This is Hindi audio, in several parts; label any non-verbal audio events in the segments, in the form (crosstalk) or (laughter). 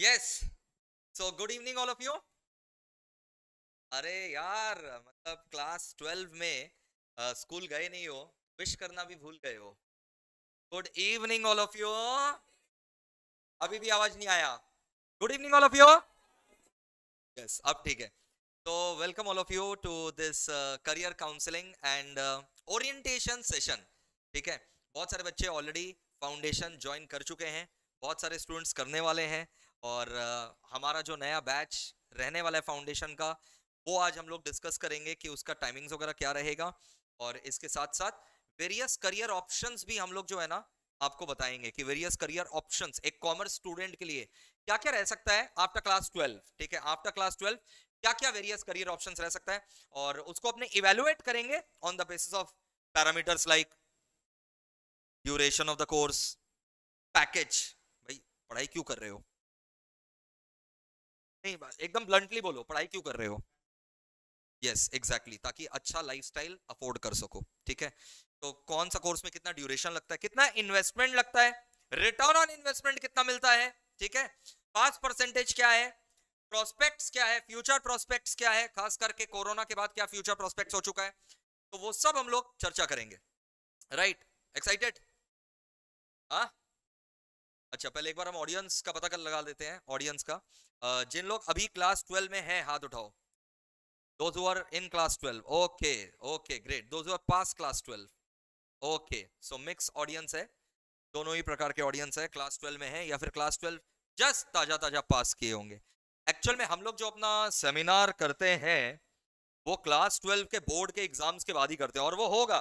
Yes so good evening all of you अरे यार मतलब क्लास ट्वेल्व में स्कूल गए नहीं हो विश करना भी भूल गए हो good evening all of you अभी भी आवाज नहीं आया good evening all of you yes अब ठीक है तो welcome all of you to this career counselling and orientation session ठीक है बहुत सारे बच्चे ऑलरेडी फाउंडेशन ज्वाइन कर चुके हैं बहुत सारे स्टूडेंट्स करने वाले हैं और हमारा जो नया बैच रहने वाला है फाउंडेशन का वो आज हम लोग डिस्कस करेंगे कि उसका टाइमिंग्स वगैरह क्या रहेगा और इसके साथ साथ वेरियस करियर ऑप्शंस भी हम लोग जो है ना आपको बताएंगे कि वेरियस करियर ऑप्शंस एक कॉमर्स स्टूडेंट के लिए क्या क्या रह सकता है आफ्टर क्लास ट्वेल्व ठीक है आफ्टर क्लास ट्वेल्व क्या क्या वेरियस करियर ऑप्शन रह सकता है और उसको अपने इवेलुएट करेंगे on the basis of parameters like duration of the course package भाई पढ़ाई क्यों कर रहे हो नहीं एकदम ब्लंटली बोलो पढ़ाई क्यों कर रहे हो यस yes, एग्जैक्टली exactly, ताकि अच्छा लाइफस्टाइल अफोर्ड कर सको ठीक है तो कौन सा कोर्स में कितना ड्यूरेशन लगता है कितना इन्वेस्टमेंट लगता है रिटर्न ऑन इन्वेस्टमेंट कितना मिलता है ठीक है पास परसेंटेज क्या है प्रोस्पेक्ट्स क्या है फ्यूचर प्रोस्पेक्ट्स क्या है खास करके कोरोना के बाद क्या फ्यूचर प्रोस्पेक्ट हो चुका है तो वो सब हम लोग चर्चा करेंगे राइट एक्साइटेड हाँ अच्छा पहले एक बार हम ऑडियंस का पता कर लगा देते हैं ऑडियंस का जिन लोग अभी क्लास ट्वेल्व में हैं हाथ उठाओ दो are in class class 12 okay okay great those who are past 12 okay so है दोनों ही प्रकार के ऑडियंस है क्लास 12 में है या फिर क्लास 12 जस्ट ताजा ताजा पास किए होंगे एक्चुअल में हम लोग जो अपना सेमिनार करते हैं वो क्लास ट्वेल्व के बोर्ड के एग्जाम्स के बाद ही करते हैं और वो होगा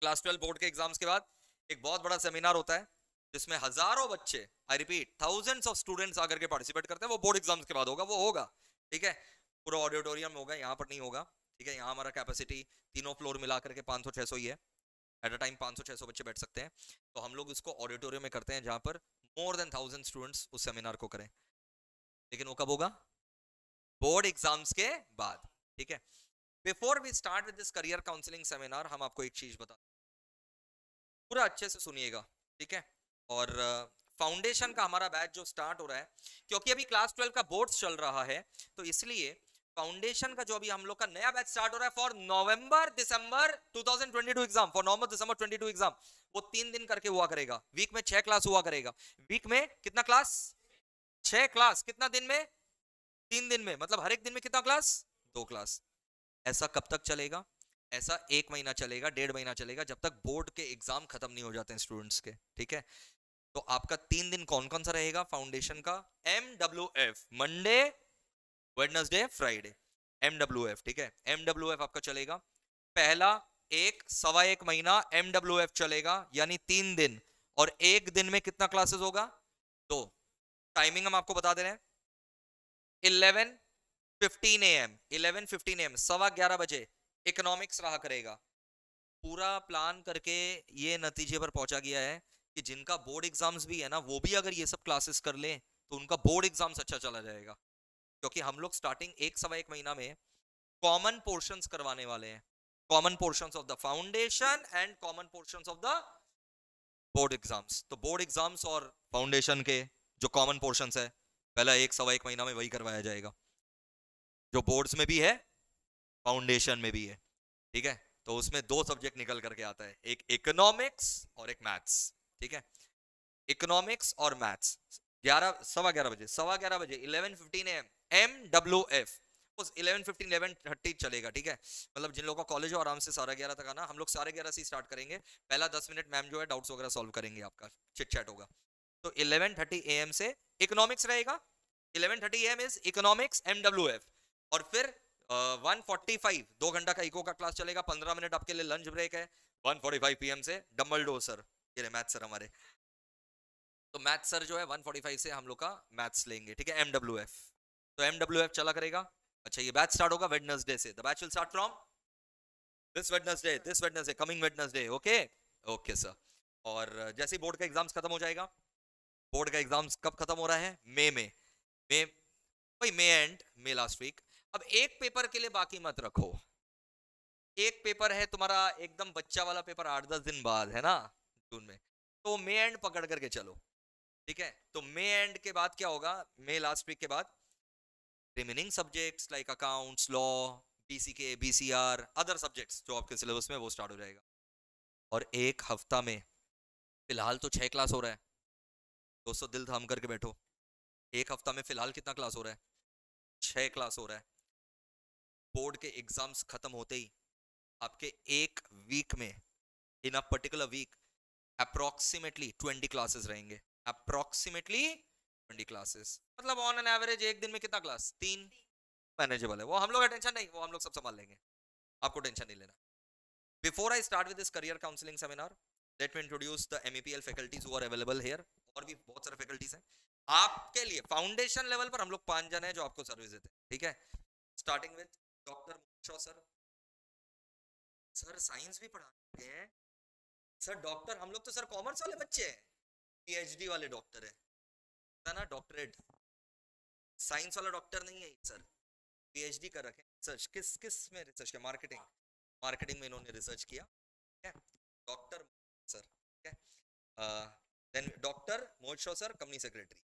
क्लास ट्वेल्व बोर्ड के एग्जाम्स के बाद एक बहुत बड़ा सेमिनार होता है जिसमें हजारों बच्चे I repeat thousands of students आकर के पार्टिसिपेट करते हैं वो बोर्ड एग्जाम्स के बाद होगा वो होगा ठीक है पूरा ऑडिटोरियम होगा यहाँ पर नहीं होगा ठीक है यहाँ हमारा कैपेसिटी तीनों फ्लोर मिला करके पाँच सौ छः सौ ही है एट अ टाइम पाँच सौ छः सौ बच्चे बैठ सकते हैं तो हम लोग उसको ऑडिटोरियम में करते हैं जहाँ पर मोर देन थाउजेंड स्टूडेंट्स उस सेमिनार को करें लेकिन वो कब होगा बोर्ड एग्जाम्स के बाद ठीक है before we start with this career counselling seminar हम आपको एक चीज बता पूरा अच्छे से सुनिएगा ठीक है और फाउंडेशन का हमारा बैच जो स्टार्ट हो रहा है क्योंकि अभी क्लास ट्वेल्व का बोर्ड चल रहा है तो इसलिए फाउंडेशन का जो अभी हम लोग का नया बैच स्टार्ट हो रहा है for November December 2022 exam for November December 22 exam वो तीन दिन करके हुआ करेगा वीक में छह क्लास हुआ करेगा वीक में कितना क्लास छह क्लास कितना दिन में तीन दिन में मतलब हर एक दिन में कितना क्लास दो क्लास ऐसा कब तक चलेगा ऐसा एक महीना चलेगा डेढ़ महीना चलेगा जब तक बोर्ड के एग्जाम खत्म नहीं हो जाते हैं स्टूडेंट्स के ठीक है तो आपका तीन दिन कौन कौन सा रहेगा फाउंडेशन का M W F Monday Wednesday Friday M W F ठीक है एम डब्ल्यू एफ आपका चलेगा पहला एक सवा एक महीना एम डब्ल्यू एफ चलेगा यानी तीन दिन और एक दिन में कितना क्लासेस होगा दो टाइमिंग हम आपको बता दे रहे हैं eleven fifteen A M eleven fifteen A M सवा ग्यारह बजे इकोनॉमिक्स रहा करेगा पूरा प्लान करके ये नतीजे पर पहुंचा गया है कि जिनका बोर्ड एग्जाम्स भी है ना वो भी अगर ये सब क्लासेस कर लें तो उनका बोर्ड एग्जाम्स अच्छा चला जाएगा क्योंकि हम लोग स्टार्टिंग एक सवा एक महीना में कॉमन पोर्शंस करवाने वाले हैं common portions of the foundation and common portions of the board exams तो बोर्ड एग्जाम्स और फाउंडेशन के जो कॉमन पोर्शंस है पहला एक सवा एक महीना में वही करवाया जाएगा जो बोर्ड्स में भी है फाउंडेशन में भी है ठीक है तो उसमें दो सब्जेक्ट निकल करके आता है एक इकोनॉमिक्स और एक मैथ्स ठीक है इकोनॉमिक्स और मैथ्स ग्यारह सवा ग्यारह बजे सवा ग्यारह बजे eleven fifteen M M W F उस इलेवन फिफ्टीन इलेवन थर्टी चलेगा ठीक है मतलब जिन लोगों का कॉलेज हो आराम से सारा ग्यारह तक आना हम लोग सारे ग्यारह से स्टार्ट करेंगे पहला दस मिनट मैम जो है डाउट्स वगैरह सॉल्व करेंगे आपका चिट चैट होगा तो इलेवन थर्टी ए एम से इकोनॉमिक्स रहेगा eleven thirty M is economics M W F और फिर वन फोर्टी फाइव दो घंटा का इको का क्लास चलेगा पंद्रह मिनट आपके लिए लंच ब्रेक है one forty five P M से डबल डोर सर ये रहे मैथ सर हमारे तो मैथ सर जो है 145 से हम लोग का मैथ्स लेंगे ठीक है एम तो एम चला करेगा अच्छा ये बैच स्टार्ट होगा वेडनसडे से the batch will start from this Wednesday this Wednesday coming Wednesday okay okay sir और जैसे ही बोर्ड का एग्जाम्स खत्म हो जाएगा बोर्ड का एग्जाम्स कब खत्म हो रहा है मे में मे भाई May and May last week अब एक पेपर के लिए बाकी मत रखो एक पेपर है तुम्हारा एकदम बच्चा वाला पेपर आठ दस दिन बाद है ना जून में तो मे एंड पकड़ करके चलो ठीक है तो मे एंड के बाद क्या होगा मे लास्ट वीक के बाद remaining subjects like accounts law BCK BCR other subjects जो आपके सिलेबस में वो स्टार्ट हो जाएगा और एक हफ्ता में फिलहाल तो छः क्लास हो रहा है दोस्तों दिल थाम करके बैठो एक हफ्ता में फिलहाल कितना क्लास हो रहा है छः क्लास हो रहा है बोर्ड के एग्जाम्स खत्म होते ही आपके एक वीक में in a particular week approximately twenty classes रहेंगे अप्रोक्सीमेटली ट्वेंटी क्लासेस मतलब ऑन एन एवरेज एक दिन में कितना क्लास तीन मैनेजेबल है वो हम लोग का टेंशन नहीं वो हम लोग सब संभाल लेंगे आपको टेंशन नहीं लेना before I start with this career counselling seminar let me introduce the M MEPL faculties who are available here और भी बहुत सारे फैकल्टीज हैं आपके लिए फाउंडेशन लेवल पर हम लोग पांच जन हैं जो आपको सर्विस देते हैं ठीक है starting with doctor sir sir science भी पढ़ा पढ़ाते हैं सर डॉक्टर हम लोग तो सर कॉमर्स वाले बच्चे हैं पीएचडी वाले डॉक्टर है ना डॉक्टरेट साइंस वाला डॉक्टर नहीं है सर पीएचडी कर रखे रिसर्च किस किस में रिसर्च किया मार्केटिंग मार्केटिंग में इन्होंने रिसर्च किया ठीक है डॉक्टर सर ठीक है देन डॉक्टर मोहित शो sir company secretary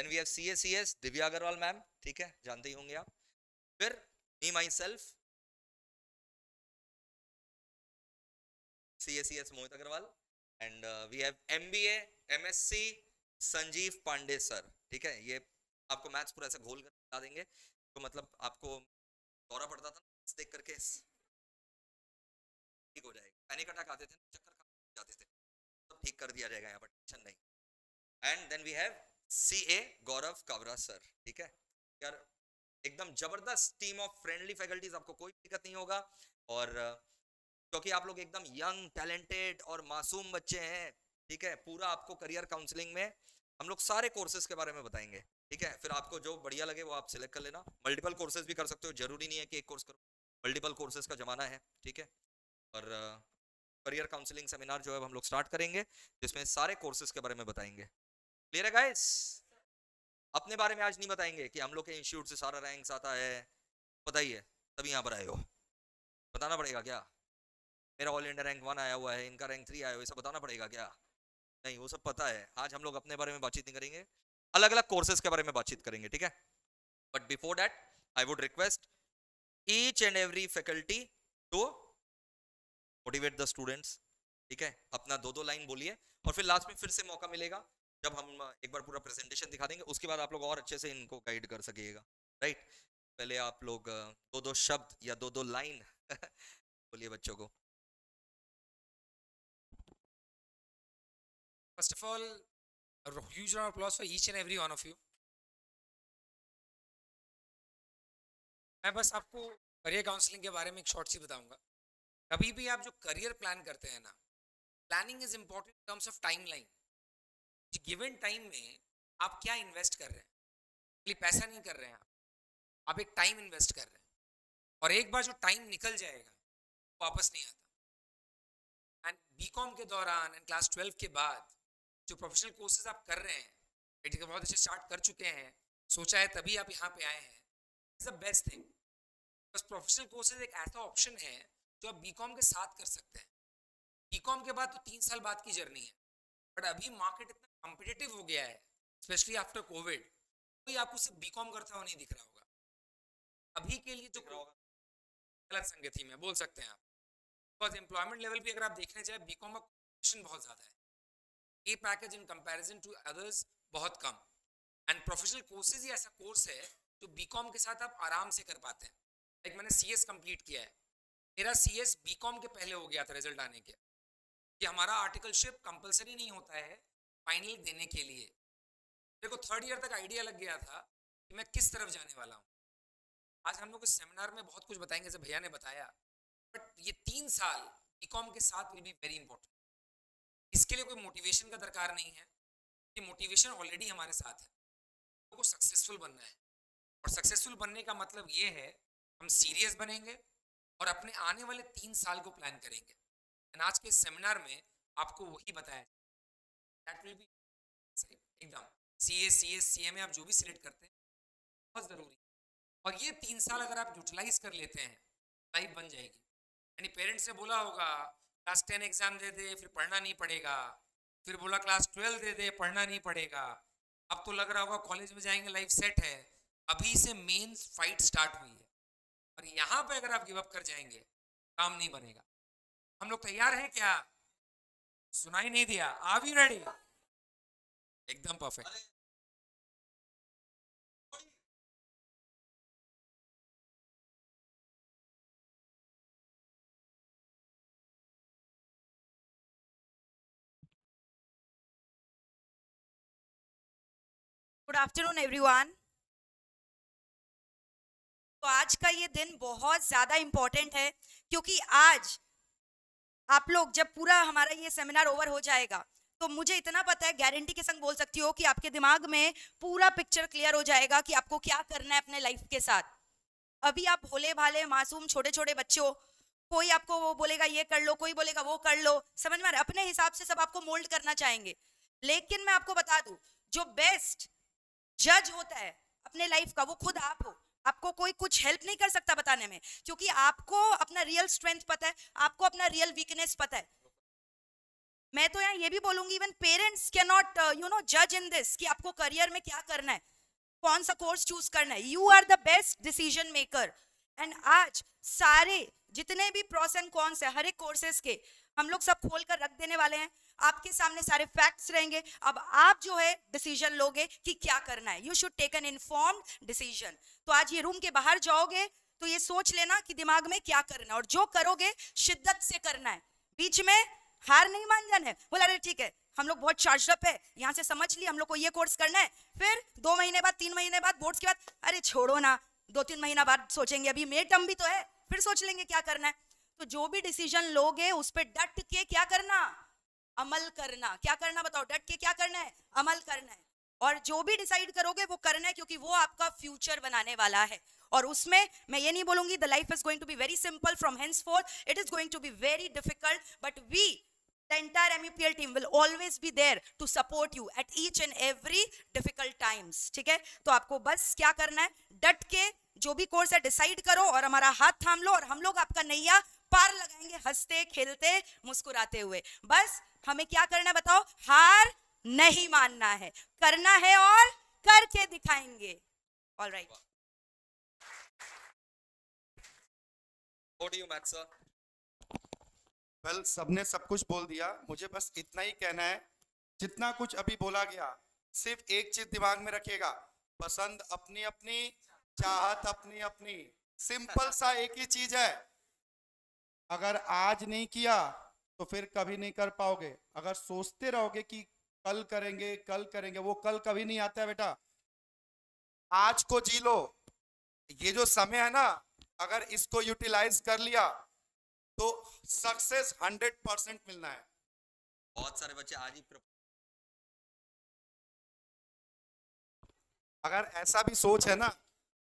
then we have C Divya Agarwal ma'am ठीक है जानते ही होंगे आप फिर me myself CACS e Mohit Agarwal and uh, we have MBA MSc Sanjeev Pandey sir ठीक है ये आपको मैथ्स पूरा ऐसे घोल कर बता देंगे तो मतलब आपको दौरा पड़ता था देख करके ठीक हो जाएगा पैनिक अटैक आते थे चक्कर जाते थे तो ठीक कर दिया जाएगा यहाँ पर टेंशन नहीं and then we have C A Gaurav Kawra sir ठीक है यार एकदम जबरदस्त टीम ऑफ फ्रेंडली फैकल्टीज आपको कोई दिक्कत नहीं होगा और uh, क्योंकि आप लोग एकदम यंग टैलेंटेड और मासूम बच्चे हैं ठीक है पूरा आपको करियर काउंसलिंग में हम लोग सारे कोर्सेज के बारे में बताएंगे ठीक है फिर आपको जो बढ़िया लगे वो आप सिलेक्ट कर लेना मल्टीपल कोर्सेज भी कर सकते हो जरूरी नहीं है कि एक कोर्स करो मल्टीपल कोर्सेज का जमाना है ठीक है और करियर काउंसलिंग सेमिनार जो है हम लोग स्टार्ट करेंगे जिसमें सारे कोर्सेज के बारे में बताएंगे क्लियर है गाइस अपने बारे में आज नहीं बताएंगे कि हम लोग के इंस्टीट्यूट से सारा रैंक्स आता है बताइए तभी यहाँ पर आए हो बताना पड़ेगा क्या मेरा ऑल इंडिया रैंक वन आया हुआ है इनका रैंक थ्री आया हुआ है सब बताना पड़ेगा क्या नहीं वो सब पता है आज हम लोग अपने बारे में बातचीत नहीं करेंगे अलग अलग कोर्सेज के बारे में बातचीत करेंगे ठीक है but before that I would request each and every faculty to motivate the students ठीक है अपना दो दो लाइन बोलिए और फिर लास्ट में फिर से मौका मिलेगा जब हम एक बार पूरा प्रेजेंटेशन दिखा देंगे उसके बाद आप लोग और अच्छे से इनको गाइड कर सकिएगा राइट पहले आप लोग दो दो शब्द या दो दो लाइन बोलिए बच्चों को First of all, a huge round of applause for each and every one of you. मैं बस आपको करियर काउंसलिंग के बारे में एक शॉर्ट सी बताऊंगा कभी भी आप जो करियर प्लान करते हैं ना planning is important terms of timeline given time में आप क्या इन्वेस्ट कर रहे हैं खाली पैसा नहीं कर रहे हैं आप आप एक टाइम इन्वेस्ट कर रहे हैं और एक बार जो टाइम निकल जाएगा वापस नहीं आता एंड बी के दौरान एंड क्लास ट्वेल्व के बाद जो प्रोफेशनल कोर्सेज आप कर रहे हैं मेडिकल बहुत अच्छे स्टार्ट कर चुके हैं सोचा है तभी आप यहाँ पे आए हैं इट्स द बेस्ट थिंग बस प्रोफेशनल कोर्सेज एक ऐसा ऑप्शन है जो आप बी के साथ कर सकते हैं बी के बाद तो तीन साल बाद की जर्नी है बट अभी मार्केट इतना कॉम्पिटेटिव हो गया है स्पेशली आफ्टर कोविड कोई आपको सिर्फ बी करता हुआ नहीं दिख रहा होगा अभी के लिए जो गलत संगति में बोल सकते हैं आप बिकॉज एम्प्लॉयमेंट लेवल भी अगर आप देखने जाए बी का बहुत ज़्यादा है A package in comparison to others बहुत कम एंड प्रोफेशनल कोर्सेज ही ऐसा कोर्स है जो बी कॉम के साथ आप आराम से कर पाते हैं लाइक मैंने सी एस कम्प्लीट किया है मेरा सी एस बी कॉम के पहले हो गया था रिजल्ट आने के कि हमारा आर्टिकलशिप कंपलसरी नहीं होता है फाइनल देने के लिए देखो थर्ड ईयर तक आइडिया लग गया था कि मैं किस तरफ जाने वाला हूँ आज हम लोग इस सेमिनार में बहुत कुछ बताएंगे जैसे भैया ने बताया बट ये तीन साल बी कॉम के साथ विल बी वेरी इंपॉर्टेंट इसके लिए कोई मोटिवेशन का दरकार नहीं है कि मोटिवेशन ऑलरेडी हमारे साथ है को सक्सेसफुल बनना है और सक्सेसफुल बनने का मतलब ये है हम सीरियस बनेंगे और अपने आने वाले तीन साल को प्लान करेंगे आज के सेमिनार में आपको वही बताया दैट विल बी एकदम सी A C S C M ए आप जो भी सिलेक्ट करते हैं बहुत ज़रूरी और ये तीन साल अगर आप यूटिलाइज कर लेते हैं लाइफ बन जाएगी यानी पेरेंट्स ने बोला होगा क्लास टेन एग्जाम दे दे फिर पढ़ना नहीं पड़ेगा फिर बोला क्लास ट्वेल्व दे दे पढ़ना नहीं पड़ेगा अब तो लग रहा होगा कॉलेज में जाएंगे लाइफ सेट है अभी से मेन फाइट स्टार्ट हुई है और यहाँ पे अगर आप गिवअप कर जाएंगे काम नहीं बनेगा हम लोग तैयार हैं क्या सुनाई नहीं दिया आप भी रेडी एकदम परफेक्ट गुड आफ्टरनून एवरीवन तो आज का ये दिन बहुत ज़्यादा इम्पोर्टेंट है क्योंकि आज आप लोग जब पूरा हमारा ये सेमिनार ओवर हो जाएगा तो मुझे इतना पता है गारंटी के संग बोल सकती हो कि आपके दिमाग में पूरा पिक्चर क्लियर हो जाएगा कि आपको क्या करना है अपने लाइफ के साथ अभी आप भोले भाले मासूम छोटे छोटे बच्चों कोई आपको वो बोलेगा ये कर लो कोई बोलेगा वो कर लो समझ में अपने हिसाब से सब आपको मोल्ड करना चाहेंगे लेकिन मैं आपको बता दूं जो बेस्ट जज होता है अपने लाइफ का वो खुद आप हो आपको कोई कुछ हेल्प नहीं कर सकता बताने में क्योंकि आपको अपना रियल स्ट्रेंथ पता है आपको अपना रियल वीकनेस पता है मैं तो यहाँ ये भी बोलूंगी even parents can not you know जज इन दिस कि आपको करियर में क्या करना है कौन सा कोर्स चूज करना है you are the best decision maker and आज सारे जितने भी प्रोस एंड कॉन्स है हर एक कोर्सेज के हम लोग सब खोल कर रख देने वाले हैं आपके सामने सारे फैक्ट्स रहेंगे अब आप जो है डिसीजन लोगे कि क्या करना है you should take an informed decision तो आज ये रूम के बाहर जाओगे तो ये सोच लेना कि दिमाग में क्या करना है और जो करोगे शिद्दत से करना है बीच में हार नहीं मान जाना है बोला अरे ठीक है हम लोग बहुत चार्ज अप है यहाँ से समझ लिए हम लोग को ये कोर्स करना है फिर दो महीने बाद तीन महीने बाद बोर्ड्स के बाद अरे छोड़ो ना दो तीन महीना बाद सोचेंगे अभी मे टर्म भी तो है फिर सोच लेंगे क्या करना है तो जो भी डिसीजन लोगे उस पर डट के क्या करना अमल करना क्या करना बताओ डट के क्या करना है अमल करना है और जो भी डिसाइड करोगे वो करना है क्योंकि वो आपका फ्यूचर बनाने वाला है और उसमें मैं ये नहीं बोलूंगी the life is going to be very simple from henceforth it is going to be very difficult but we the entire MEPL team will always be there to support you at each and every difficult times ठीक है तो आपको बस क्या करना है डट के जो भी कोर्स है डिसाइड करो और हमारा हाथ थाम लो और हम लोग आपका नैया पार लगाएंगे हंसते खेलते मुस्कुराते हुए बस हमें क्या करना बताओ हार नहीं मानना है करना है और करके दिखाएंगे ऑल राइट वेल सबने सब कुछ बोल दिया मुझे बस इतना ही कहना है जितना कुछ अभी बोला गया सिर्फ एक चीज दिमाग में रखिएगा पसंद अपनी अपनी चाहत अपनी अपनी सिंपल सा एक ही चीज है अगर आज नहीं किया तो फिर कभी नहीं कर पाओगे अगर सोचते रहोगे कि कल करेंगे कल करेंगे वो कल कभी नहीं आता है बेटा आज को जी लो ये जो समय है ना अगर इसको यूटिलाइज कर लिया तो सक्सेस हंड्रेड परसेंट मिलना है बहुत सारे बच्चे आज ही अगर ऐसा भी सोच है ना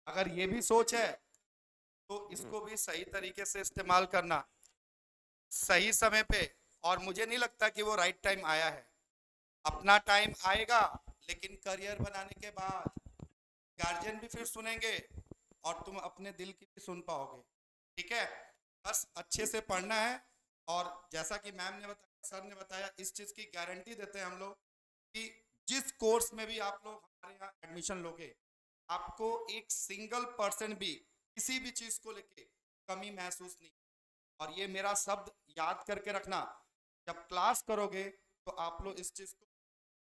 अगर ये भी सोच है तो इसको हम्म। भी सही तरीके से इस्तेमाल करना सही समय पे और मुझे नहीं लगता कि वो राइट टाइम आया है अपना टाइम आएगा लेकिन करियर बनाने के बाद गार्जियन भी फिर सुनेंगे और तुम अपने दिल की भी सुन पाओगे ठीक है बस अच्छे से पढ़ना है और जैसा कि मैम ने बताया सर ने बताया इस चीज़ की गारंटी देते हैं हम लोग कि जिस कोर्स में भी आप लोग हमारे यहाँ एडमिशन लोगे आपको एक सिंगल परसेंट भी किसी भी चीज को लेके कमी महसूस नहीं और ये मेरा शब्द याद करके रखना जब क्लास करोगे तो आप लोग इस चीज को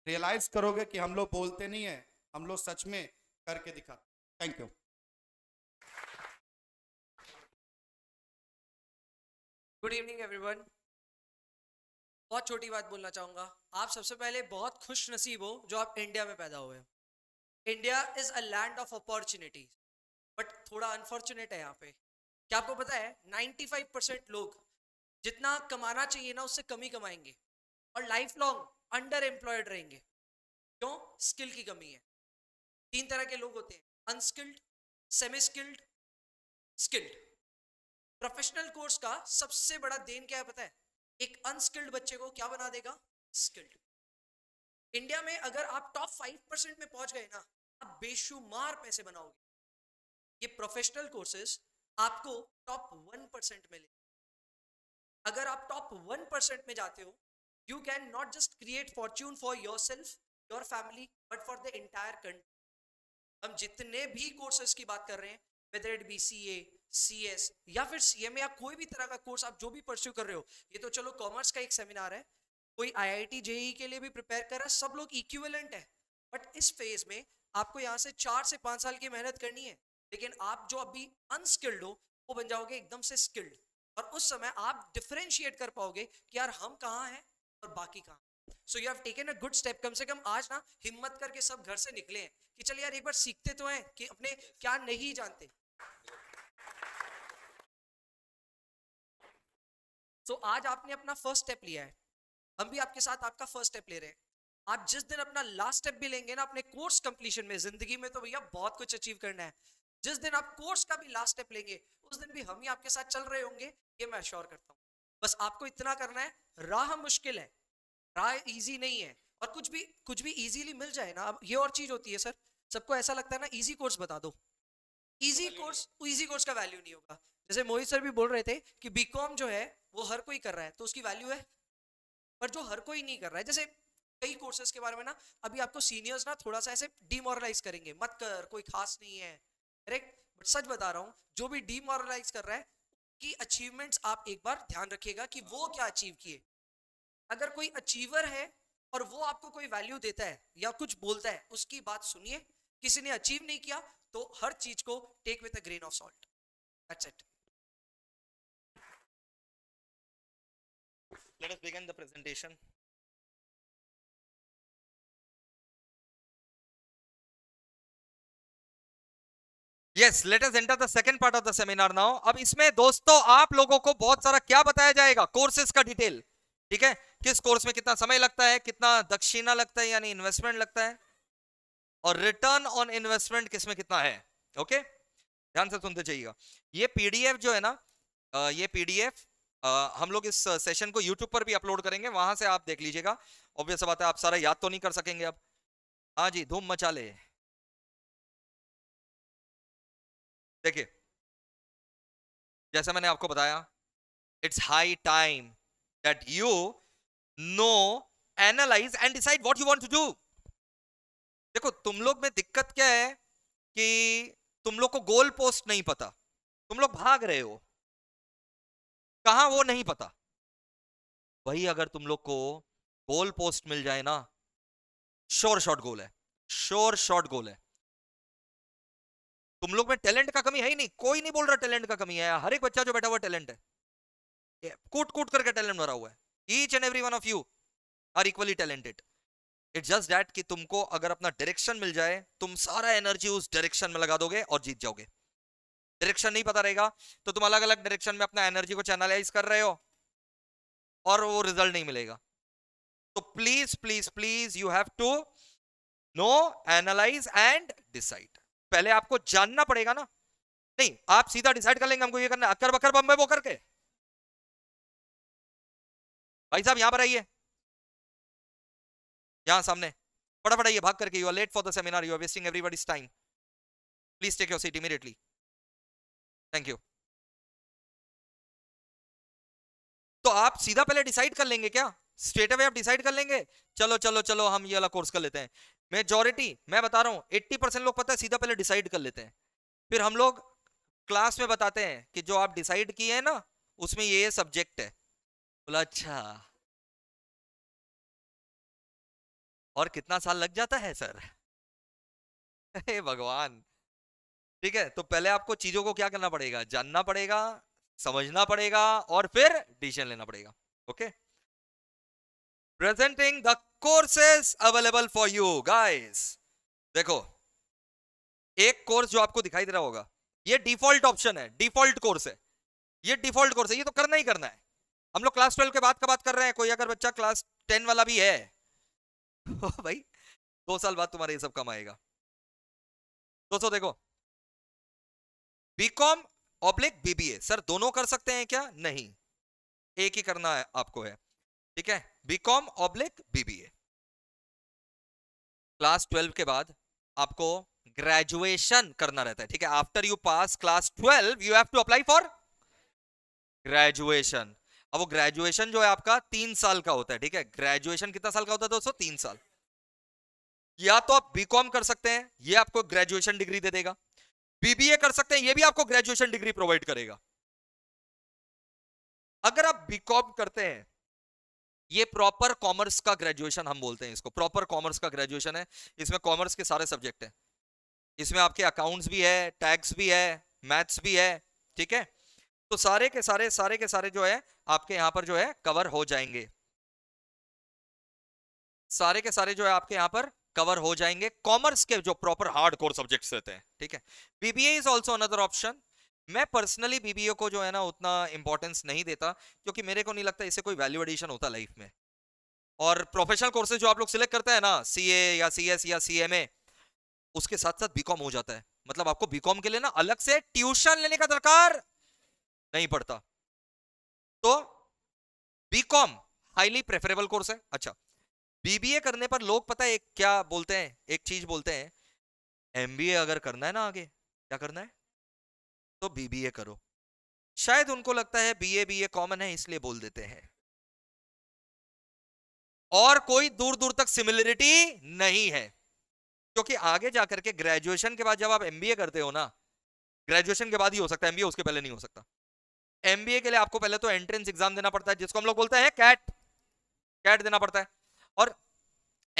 रियलाइज करोगे कि हम लोग बोलते नहीं है हम लोग सच में करके दिखाते thank you good evening everyone बहुत छोटी बात बोलना चाहूंगा आप सबसे पहले बहुत खुश नसीब हो जो आप इंडिया में पैदा हुए India is a land of opportunities but थोड़ा अनफॉर्चुनेट है यहाँ पे क्या आपको पता है 95 परसेंट लोग जितना कमाना चाहिए ना उससे कमी कमाएंगे और लाइफ लॉन्ग अंडर एम्प्लॉयड रहेंगे क्यों स्किल की कमी है तीन तरह के लोग होते हैं unskilled semi skilled skilled professional course का सबसे बड़ा देन क्या है पता है एक अनस्किल्ड बच्चे को क्या बना देगा स्किल्ड इंडिया में अगर आप टॉप फाइव परसेंट में पहुंच गए ना आप बेशुमार पैसे बनाओगे ये प्रोफेशनल कोर्सेज आपको टॉप वन परसेंट में ले अगर आप टॉप वन परसेंट में जाते हो you can not just create fortune for yourself your family but for the entire country हम जितने भी कोर्सेज की बात कर रहे हैं whether it be C A C S या फिर सी एम या कोई भी तरह का कोर्स आप जो भी परस्यू कर रहे हो ये तो चलो कॉमर्स का एक सेमिनार है कोई आई आई टी जेई के लिए भी प्रिपेयर कर रहा है सब लोग इक्विवेलेंट है बट इस फेज में आपको यहाँ से चार से पाँच साल की मेहनत करनी है लेकिन आप जो अभी अनस्किल्ड हो वो बन जाओगे एकदम से स्किल्ड और उस समय आप डिफ्रेंशिएट कर पाओगे कि यार हम कहाँ हैं और बाकी कहाँ so you have taken a good step कम से कम आज ना हिम्मत करके सब घर से निकले हैं कि चल यार एक बार सीखते तो हैं कि अपने क्या नहीं जानते तो आज आपने अपना फर्स्ट स्टेप लिया है हम भी आपके साथ आपका फर्स्ट स्टेप ले रहे हैं आप जिस दिन अपना लास्ट स्टेप भी लेंगे ना अपने कोर्स कंप्लीशन में जिंदगी में तो भैया बहुत कुछ अचीव करना है जिस दिन आप कोर्स का भी लास्ट स्टेप लेंगे उस दिन भी हम ही आपके साथ चल रहे होंगे ये मैं श्योर करता हूँ बस आपको इतना करना है राह मुश्किल है राह ईजी नहीं है और कुछ भी कुछ भी इजीली मिल जाए ना अब ये और चीज होती है सर सबको ऐसा लगता है ना इजी कोर्स बता दो इजी कोर्स ईजी कोर्स का वैल्यू नहीं होगा जैसे मोहित सर भी बोल रहे थे कि बीकॉम जो है वो हर कोई कर रहा है तो उसकी वैल्यू है पर जो हर कोई नहीं कर रहा है जैसे कई कोर्सेज के बारे में ना अभी आपको सीनियर्स ना थोड़ा सा ऐसे डिमोरलाइज करेंगे मत कर कोई खास नहीं है करेक्ट बट सच बता रहा हूँ जो भी डीमोरलाइज कर रहा है की अचीवमेंट्स आप एक बार ध्यान रखिएगा कि वो क्या अचीव किए अगर कोई अचीवर है और वो आपको कोई वैल्यू देता है या कुछ बोलता है उसकी बात सुनिए किसी ने अचीव नहीं किया तो हर चीज को take with a grain of salt that's it let us begin the presentation yes let us enter the second part of the seminar now अब इसमें दोस्तों आप लोगों को बहुत सारा क्या बताया जाएगा कोर्सेज का डिटेल ठीक है किस कोर्स में कितना समय लगता है कितना दक्षिणा लगता है यानी इन्वेस्टमेंट लगता है और रिटर्न ऑन इन्वेस्टमेंट किसमें कितना है ओके ध्यान से सुनते जाइएगा ये पीडीएफ जो है ना ये पीडीएफ हम लोग इस सेशन को यूट्यूब पर भी अपलोड करेंगे वहां से आप देख लीजिएगा ऑब्वियस बात है आप सारा याद तो नहीं कर सकेंगे अब हाँ जी धूम मचा ले देखिए जैसा मैंने आपको बताया it's high time that you know analyse and decide what you want to do देखो तुम लोग में दिक्कत क्या है कि तुम लोग को गोल पोस्ट नहीं पता तुम लोग भाग रहे हो कहा वो नहीं पता वही अगर तुम लोग को गोल पोस्ट मिल जाए ना श्योर शॉट गोल है श्योर शॉट गोल है तुम लोग में टैलेंट का कमी है ही नहीं कोई नहीं बोल रहा टैलेंट का कमी है हर एक बच्चा जो बैठा हुआ टैलेंट है कूट कूट करके टैलेंट भरा हुआ है each and every one of you are equally talented it just that कि तुमको अगर अपना डायरेक्शन मिल जाए तुम सारा एनर्जी उस डायरेक्शन में लगा दोगे और जीत जाओगे डायरेक्शन नहीं पता रहेगा तो तुम अलग अलग डायरेक्शन में अपना एनर्जी को चैनलाइज कर रहे हो और वो रिजल्ट नहीं मिलेगा तो please please please you have to know analyse and decide पहले आपको जानना पड़ेगा ना नहीं आप सीधा डिसाइड कर लेंगे हमको ये करना अक्कर बकर बम्बे वो करके भाई साहब यहां पर आइए यहां सामने फटाफट आइए भाग करके you are late for the seminar you are wasting everybody's time please take your seat immediately thank you तो आप सीधा पहले डिसाइड कर लेंगे क्या स्ट्रेट अवे आप डिसाइड कर लेंगे चलो चलो चलो हम ये वाला कोर्स कर लेते हैं मेजोरिटी मैं बता रहा हूँ एट्टी परसेंट लोग पता है सीधा पहले डिसाइड कर लेते हैं फिर हम लोग क्लास में बताते हैं कि जो आप डिसाइड किए हैं ना उसमें ये सब्जेक्ट है बोला अच्छा और कितना साल लग जाता है सर (laughs) हे भगवान ठीक है तो पहले आपको चीजों को क्या करना पड़ेगा जानना पड़ेगा समझना पड़ेगा और फिर डिसीजन लेना पड़ेगा okay presenting the courses available for you guys देखो एक कोर्स जो आपको दिखाई दे रहा होगा ये डिफॉल्ट ऑप्शन है डिफॉल्ट कोर्स है ये डिफॉल्ट कोर्स है ये तो करना ही करना है हम लोग क्लास ट्वेल्व के बाद का बात कर रहे हैं कोई अगर बच्चा क्लास टेन वाला भी है (laughs) भाई दो साल बाद तुम्हारा ये सब कम आएगा दोस्तों देखो बीकॉम ऑब्लिक बीबीए सर दोनों कर सकते हैं क्या नहीं एक ही करना है आपको है ठीक है BCom oblique BBA class twelve के बाद आपको ग्रेजुएशन करना रहता है ठीक है after you pass class twelve you have to apply for graduation अब वो ग्रेजुएशन जो है आपका तीन साल का होता है ठीक है ग्रेजुएशन कितना साल का होता है दोस्तों तीन साल या तो आप बीकॉम कर सकते हैं ये आपको ग्रेजुएशन डिग्री दे देगा बीबीए कर सकते हैं ये भी आपको ग्रेजुएशन डिग्री प्रोवाइड करेगा अगर आप बीकॉम करते हैं ये प्रॉपर कॉमर्स का ग्रेजुएशन हम बोलते हैं इसको प्रॉपर कॉमर्स का ग्रेजुएशन है इसमें कॉमर्स के सारे सब्जेक्ट हैं इसमें आपके अकाउंट्स भी है टैक्स भी है मैथ्स भी है ठीक है तो सारे के सारे सारे के सारे जो है आपके यहाँ पर जो है कवर हो जाएंगे सारे के सारे जो है आपके यहाँ पर कवर हो जाएंगे कॉमर्स के जो प्रॉपर हार्ड कोर सब्जेक्ट रहते हैं ठीक है BBA is also another option मैं पर्सनली बीबीओ को जो है ना उतना इंपॉर्टेंस नहीं देता क्योंकि मेरे को नहीं लगता इसे कोई वैल्यू एडिशन होता लाइफ में और प्रोफेशनल कोर्सेज जो आप लोग सिलेक्ट करते हैं ना सी या सी या सी उसके साथ साथ बीकॉम हो जाता है मतलब आपको बीकॉम के लिए ना अलग से ट्यूशन लेने का दरकार नहीं पड़ता तो बीकॉम हाईली प्रेफरेबल कोर्स है अच्छा बीबीए करने पर लोग पता है क्या बोलते हैं एक चीज बोलते हैं एमबीए अगर करना है ना आगे क्या करना है तो बीबीए करो शायद उनको लगता है बीए बीए कॉमन है इसलिए बोल देते हैं और कोई दूर दूर तक सिमिलरिटी नहीं है क्योंकि आगे जाकर के ग्रेजुएशन के बाद जब आप एमबीए करते हो ना ग्रेजुएशन के बाद ही हो सकता है एमबीए उसके पहले नहीं हो सकता एमबीए के लिए आपको पहले तो एंट्रेंस एग्जाम देना पड़ता है जिसको हम लोग बोलते हैं कैट कैट देना पड़ता है और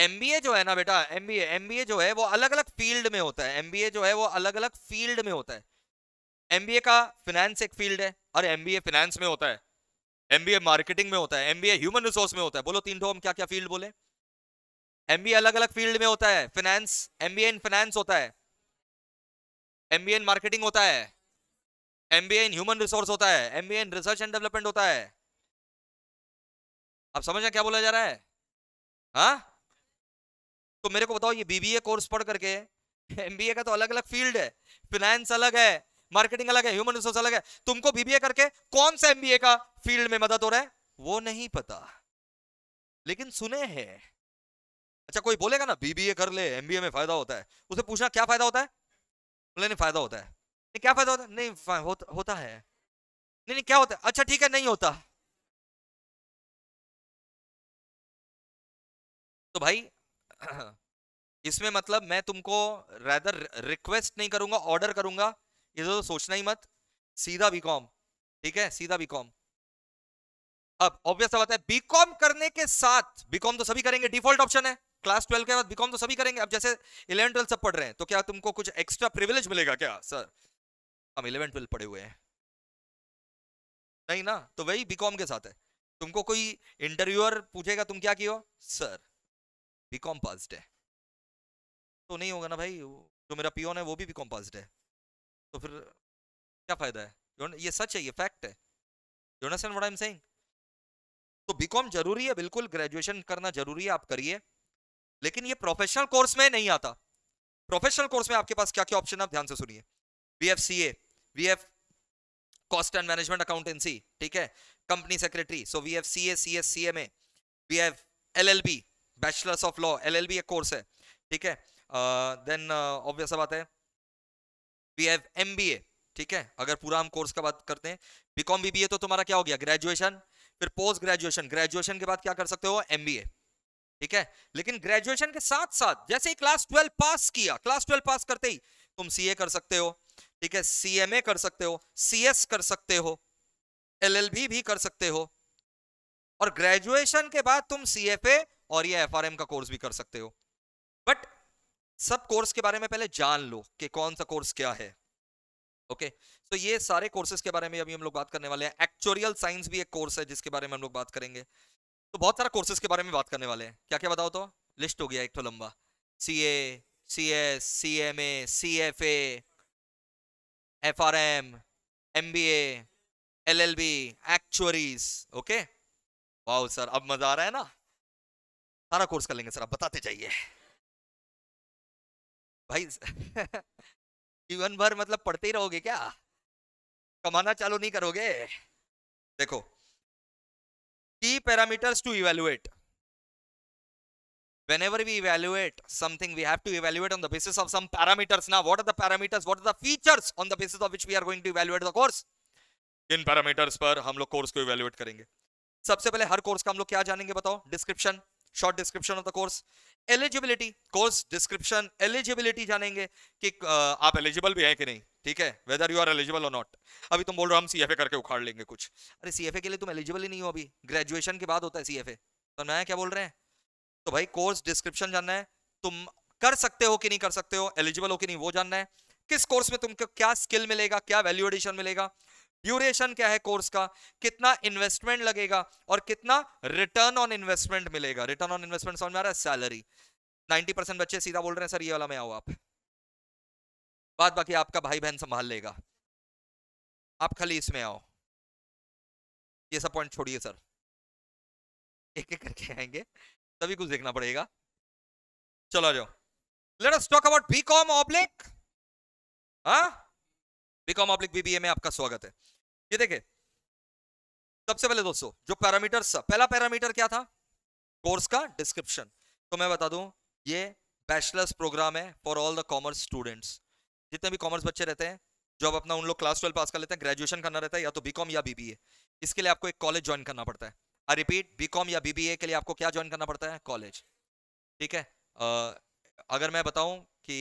एमबीए जो है ना बेटा एमबीए एमबीए जो है वो अलग अलग फील्ड में होता है एमबीए जो है वो अलग अलग फील्ड में होता है एमबीए का फिनेंस एक फील्ड है और एमबीए फिनेंस में होता है एमबीए मार्केटिंग में होता है एमबीए ह्यूमन रिसोर्स में होता है बोलो तीन ठो हम क्या क्या फील्ड बोले एमबीए अलग अलग फील्ड में होता है फिनेंस एमबीए इन फाइनेंस होता है एमबीए इन मार्केटिंग होता है एमबीए इन ह्यूमन रिसोर्स होता है MBA in research and development होता है आप समझ रहे क्या बोला जा रहा है हा? तो मेरे को बताओ ये बीबीए कोर्स पढ़ करके एमबीए का तो अलग अलग फील्ड है फिनेंस अलग है मार्केटिंग अलग है ह्यूमन रिसोर्स अलग है तुमको बीबीए करके कौन सा एमबीए का फील्ड में मदद हो रहा है वो नहीं पता लेकिन सुने हैं अच्छा कोई बोलेगा ना बीबीए कर ले एमबीए में फायदा होता है उसे पूछना क्या फायदा होता है बोले नहीं फायदा होता है नहीं क्या फायदा होता है नहीं हो, होता है नहीं नहीं क्या होता है अच्छा ठीक है नहीं होता तो भाई (clears throat) इसमें मतलब मैं तुमको रेदर रिक्वेस्ट नहीं करूंगा ऑर्डर करूंगा ये तो सोचना ही मत सीधा बीकॉम ठीक है सीधा बीकॉम अब ऑब्वियस बात है बीकॉम करने के साथ बीकॉम तो सभी करेंगे डिफॉल्ट ऑप्शन है क्लास ट्वेल्व के बाद बीकॉम तो सभी करेंगे अब जैसे इलेवन ट्वेल्व सब पढ़ रहे हैं तो क्या तुमको कुछ एक्स्ट्रा प्रिविलेज मिलेगा क्या सर हम इलेवन ट्वेल्व पढ़े हुए हैं नहीं ना तो वही बीकॉम के साथ है तुमको कोई इंटरव्यूअर पूछेगा तुम क्या किया सर बीकॉम पास्ड है तो नहीं होगा ना भाई जो मेरा पियोन है वो भी बीकॉम पास्ड है तो फिर क्या फायदा है ये सच है ये फैक्ट है योनासन वट आई तो बीकॉम जरूरी है बिल्कुल ग्रेजुएशन करना जरूरी है आप करिए लेकिन ये प्रोफेशनल कोर्स में नहीं आता प्रोफेशनल कोर्स में आपके पास क्या क्या ऑप्शन आप ध्यान से सुनिए we have C A we have cost and management accountancy ठीक है company secretary so we have C A C S C M A we have L L B bachelors of law L L B एक कोर्स है ठीक है देन ऑब्वियस uh, uh बात है वी हैव एमबीए ठीक है अगर पूरा हम कोर्स का बात करते हैं बीकॉम बीबीए तो तुम्हारा क्या हो गया ग्रेजुएशन फिर पोस्ट ग्रेजुएशन ग्रेजुएशन के बाद क्या कर सकते हो एमबीए ठीक है लेकिन ग्रेजुएशन के साथ साथ जैसे ही क्लास ट्वेल्व पास किया क्लास ट्वेल्व पास करते ही तुम सीए कर सकते हो ठीक है सीएमए कर सकते हो सीएस कर सकते हो एलएलबी भी कर सकते हो और ग्रेजुएशन के बाद तुम सीएफए और ये एफआरएम का कोर्स भी कर सकते हो बट सब कोर्स के बारे में पहले जान लो कि कौन सा कोर्स क्या है ओके okay. तो ये सारे कोर्सेज के बारे में अभी हम लोग बात करने वाले हैं एक्चुअल साइंस भी एक कोर्स है जिसके बारे में हम लोग बात करेंगे तो बहुत सारा कोर्सेज के बारे में बात करने वाले हैं क्या क्या बताओ तो लिस्ट हो गया एक तो लंबा C A C S C M A C F F R M M B L L B actuaries okay वाह सर अब मजा आ रहा है ना सारा कोर्स कर लेंगे सर आप बताते जाइए भाई (laughs) जीवन भर मतलब पढ़ते ही रहोगे क्या कमाना चालू नहीं करोगे देखो की parameters to evaluate whenever we evaluate something we have to evaluate on the basis of some parameters ना what are the parameters what are the features on the basis of which we are going to evaluate the course in parameters पर हम लोग कोर्स को इवेलुएट करेंगे सबसे पहले हर कोर्स का हम लोग क्या जानेंगे बताओ description short description of the course eligibility course description eligibility जानेंगे कि आप एलिजिबल भी हैं कि नहीं ठीक है वेदर यू आर एलिजिबल और नॉट अभी तुम बोल रहे हो हम सीएफए करके उखाड़ लेंगे कुछ अरे सीएफए के लिए तुम एलिजिबल ही नहीं हो अभी ग्रेजुएशन के बाद होता है सी सीएफए तो मैं क्या बोल रहे हैं तो भाई कोर्स डिस्क्रिप्शन जानना है तुम कर सकते हो कि नहीं कर सकते हो एलिजिबल हो कि नहीं वो जानना है किस कोर्स में तुमको क्या स्किल मिलेगा क्या वैल्यू एडिशन मिलेगा ड्यूरेशन क्या है कोर्स का कितना इन्वेस्टमेंट लगेगा और कितना रिटर्न ऑन इन्वेस्टमेंट मिलेगा रिटर्न ऑन इन्वेस्टमेंट समझ में आ रहा है सैलरी 90 परसेंट बच्चे सीधा बोल रहे हैं सर ये वाला में आओ आप बात बाकी आपका भाई बहन संभाल लेगा आप खाली इसमें आओ ये सब पॉइंट छोड़िए सर एक एक करके आएंगे तभी कुछ देखना पड़ेगा चलो जाओ let us talk about B Com oblique हाँ बीकॉम ऑब्लिक बीबीए में आपका स्वागत है ये देखे सबसे पहले दोस्तों जो पैरामीटर पहला पैरामीटर क्या था कोर्स का डिस्क्रिप्शन तो मैं बता दू ये बैचलर्स प्रोग्राम है for all the commerce students जितने भी कॉमर्स बच्चे रहते हैं जो अब अपना उन लोग क्लास ट्वेल्व पास कर लेते हैं ग्रेजुएशन करना रहता है या तो बीकॉम या बीबीए इसके लिए आपको एक कॉलेज ज्वाइन करना पड़ता है आई रिपीट बीकॉम या बीबीए के लिए आपको क्या ज्वाइन करना पड़ता है कॉलेज ठीक है आ, अगर मैं बताऊं कि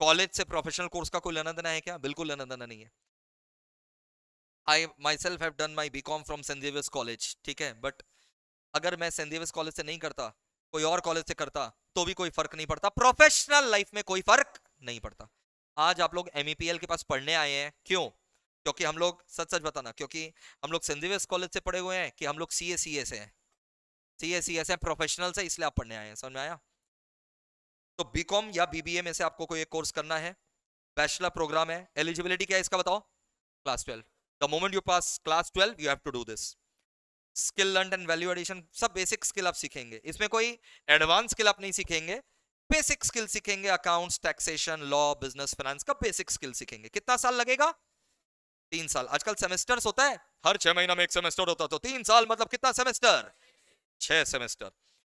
कॉलेज से प्रोफेशनल कोर्स का कोई लेना देना है क्या बिल्कुल लेना देना नहीं है I myself have done my B Com from saint college ठीक है बट अगर मैं सेंट कॉलेज से नहीं करता कोई और कॉलेज से करता तो भी कोई फर्क नहीं पड़ता प्रोफेशनल लाइफ में कोई फर्क नहीं पड़ता आज आप लोग एम e के पास पढ़ने आए हैं क्यों क्योंकि हम लोग सच सच बताना क्योंकि हम लोग सेंट कॉलेज से पढ़े हुए हैं कि हम लोग सी ए सी ए से हैं सी ए सी ए से प्रोफेशनल से इसलिए आप पढ़ने आए हैं समझ में आया तो बीकॉम या बीबीए में से आपको कोई एक कोर्स करना है बैचलर प्रोग्राम है एलिजिबिलिटी क्या है इसका बताओ class twelve the moment you pass class twelve you have to do this skill learn and value addition सब बेसिक स्किल आप सीखेंगे इसमें कोई एडवांस स्किल आप नहीं सीखेंगे बेसिक स्किल सीखेंगे accounts taxation law business finance का बेसिक स्किल सीखेंगे कितना साल लगेगा तीन साल आजकल सेमेस्टर्स होता है हर छह महीना में एक सेमेस्टर होता है तो तीन साल मतलब कितना सेमेस्टर छह सेमेस्टर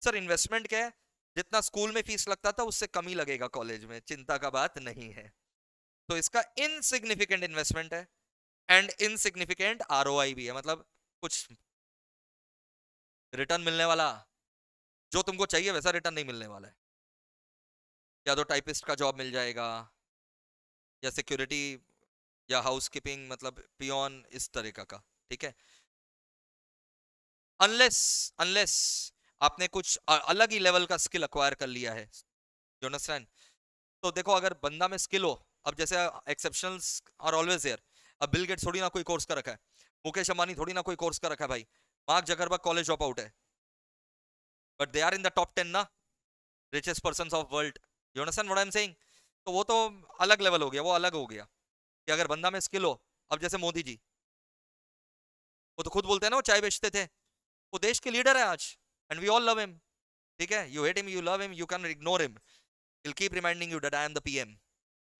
सर इन्वेस्टमेंट क्या है जितना स्कूल में फीस लगता था उससे कम ही लगेगा कॉलेज में चिंता का बात नहीं है तो इसका इनसिग्निफिकेंट इन्वेस्टमेंट है एंड इनसिग्निफिकेंट आर भी है मतलब कुछ रिटर्न मिलने वाला जो तुमको चाहिए वैसा रिटर्न नहीं मिलने वाला है या तो टाइपिस्ट का जॉब मिल जाएगा या सिक्योरिटी या हाउस कीपिंग मतलब पियोन इस तरीका का ठीक है अनलेस अनलेस आपने कुछ अलग ही लेवल का स्किल अक्वायर कर लिया है यू अंडरस्टैंड तो देखो अगर बंदा में स्किल हो अब जैसे एक्सेप्शनल आर ऑलवेज एयर अब बिल गेट थोड़ी ना कोई कोर्स कर रखा है मुकेश अंबानी थोड़ी ना कोई कोर्स का रखा है भाई Mark Zuckerberg college drop out है but they are in the top ten ना richest person of world you understand what I am saying तो वो तो अलग लेवल हो गया वो अलग हो गया कि अगर बंदा में स्किल हो अब जैसे मोदी जी वो तो खुद बोलते हैं ना वो चाय बेचते थे वो देश के लीडर है आज and we all love him ठीक है you hate him you love him you can ignore him will keep reminding you that I am the PM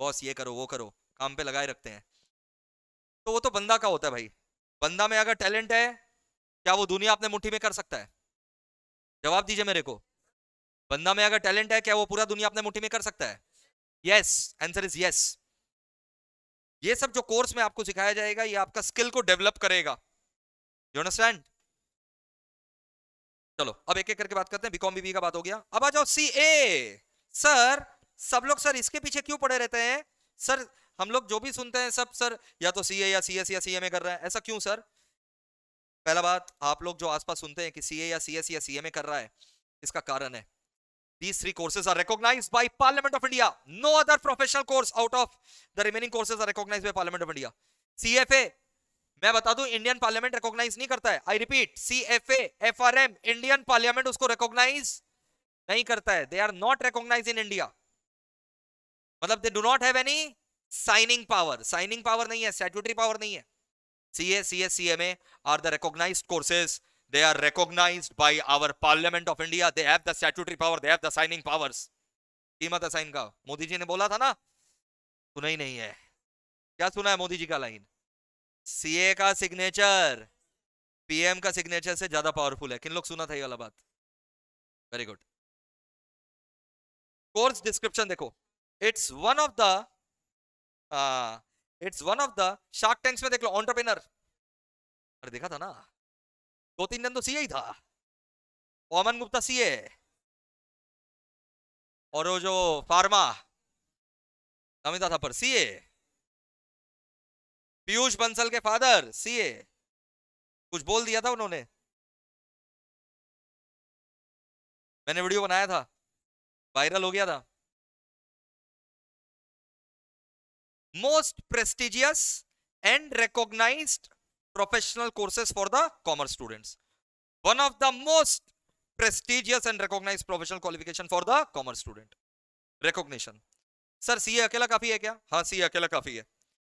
boss ये करो वो करो काम पे लगाए रखते हैं तो वो तो बंदा का होता है भाई बंदा में अगर टैलेंट है क्या वो दुनिया अपने मुट्ठी में कर सकता है जवाब दीजिए मेरे को बंदा में अगर टैलेंट है क्या वो पूरा दुनिया अपने मुट्ठी में कर सकता है यस आंसर इज यस ये सब जो कोर्स में आपको सिखाया जाएगा ये आपका स्किल को डेवलप करेगा यू अंडरस्टैंड चलो अब एक एक करके बात करते हैं बीकॉम बीबी का बात हो गया अब आ जाओ सी ए सर सब लोग सर इसके पीछे क्यों पड़े रहते हैं सर हम लोग जो भी सुनते हैं सब सर या तो सी ए या सी एस या सी एम ए कर रहे हैं ऐसा क्यों सर पहला बात आप लोग जो आसपास सुनते हैं कि सी ए या सी एस या सी एम ए कर रहा है इसका कारण है these three courses are recognise by parliament of India no other professional course out of the remaining courses are recognise by parliament of India C F A मैं बता दूं इंडियन पार्लियामेंट रिकॉग्नाइज नहीं करता है I repeat C F F R M Indian parliament उसको रिकॉग्नाइज नहीं करता है they are not recognise in India मतलब they do not have any signing power signing power नहीं है स्टैट्यूटरी पावर नहीं है C A C S C M A are the recognise courses they are recognized by our parliament of India they have the statutory power they have the signing powers कीमत है साइन का मोदी जी ने बोला था ना सुना ही नहीं है क्या सुना है मोदी जी का लाइन सीए का सिग्नेचर पीएम का सिग्नेचर से ज्यादा पावरफुल है किन लोग सुना था ये वाला बात वेरी गुड कोर्स डिस्क्रिप्शन देखो it's one of the it's one of the shark tanks में देख लो ऑन्टरप्रेनर अरे देखा था ना दो तीन दिन तो सीए ही था ओमन गुप्ता सीए और वो जो फार्मा नमिता था पर सीए पीयूष बंसल के फादर सीए कुछ बोल दिया था उन्होंने मैंने वीडियो बनाया था वायरल हो गया था most prestigious and recognised professional courses for the commerce students one of the most prestigious and recognized professional qualification for the commerce student recognition sir CA अकेला काफी है क्या हाँ सीए अकेला काफी है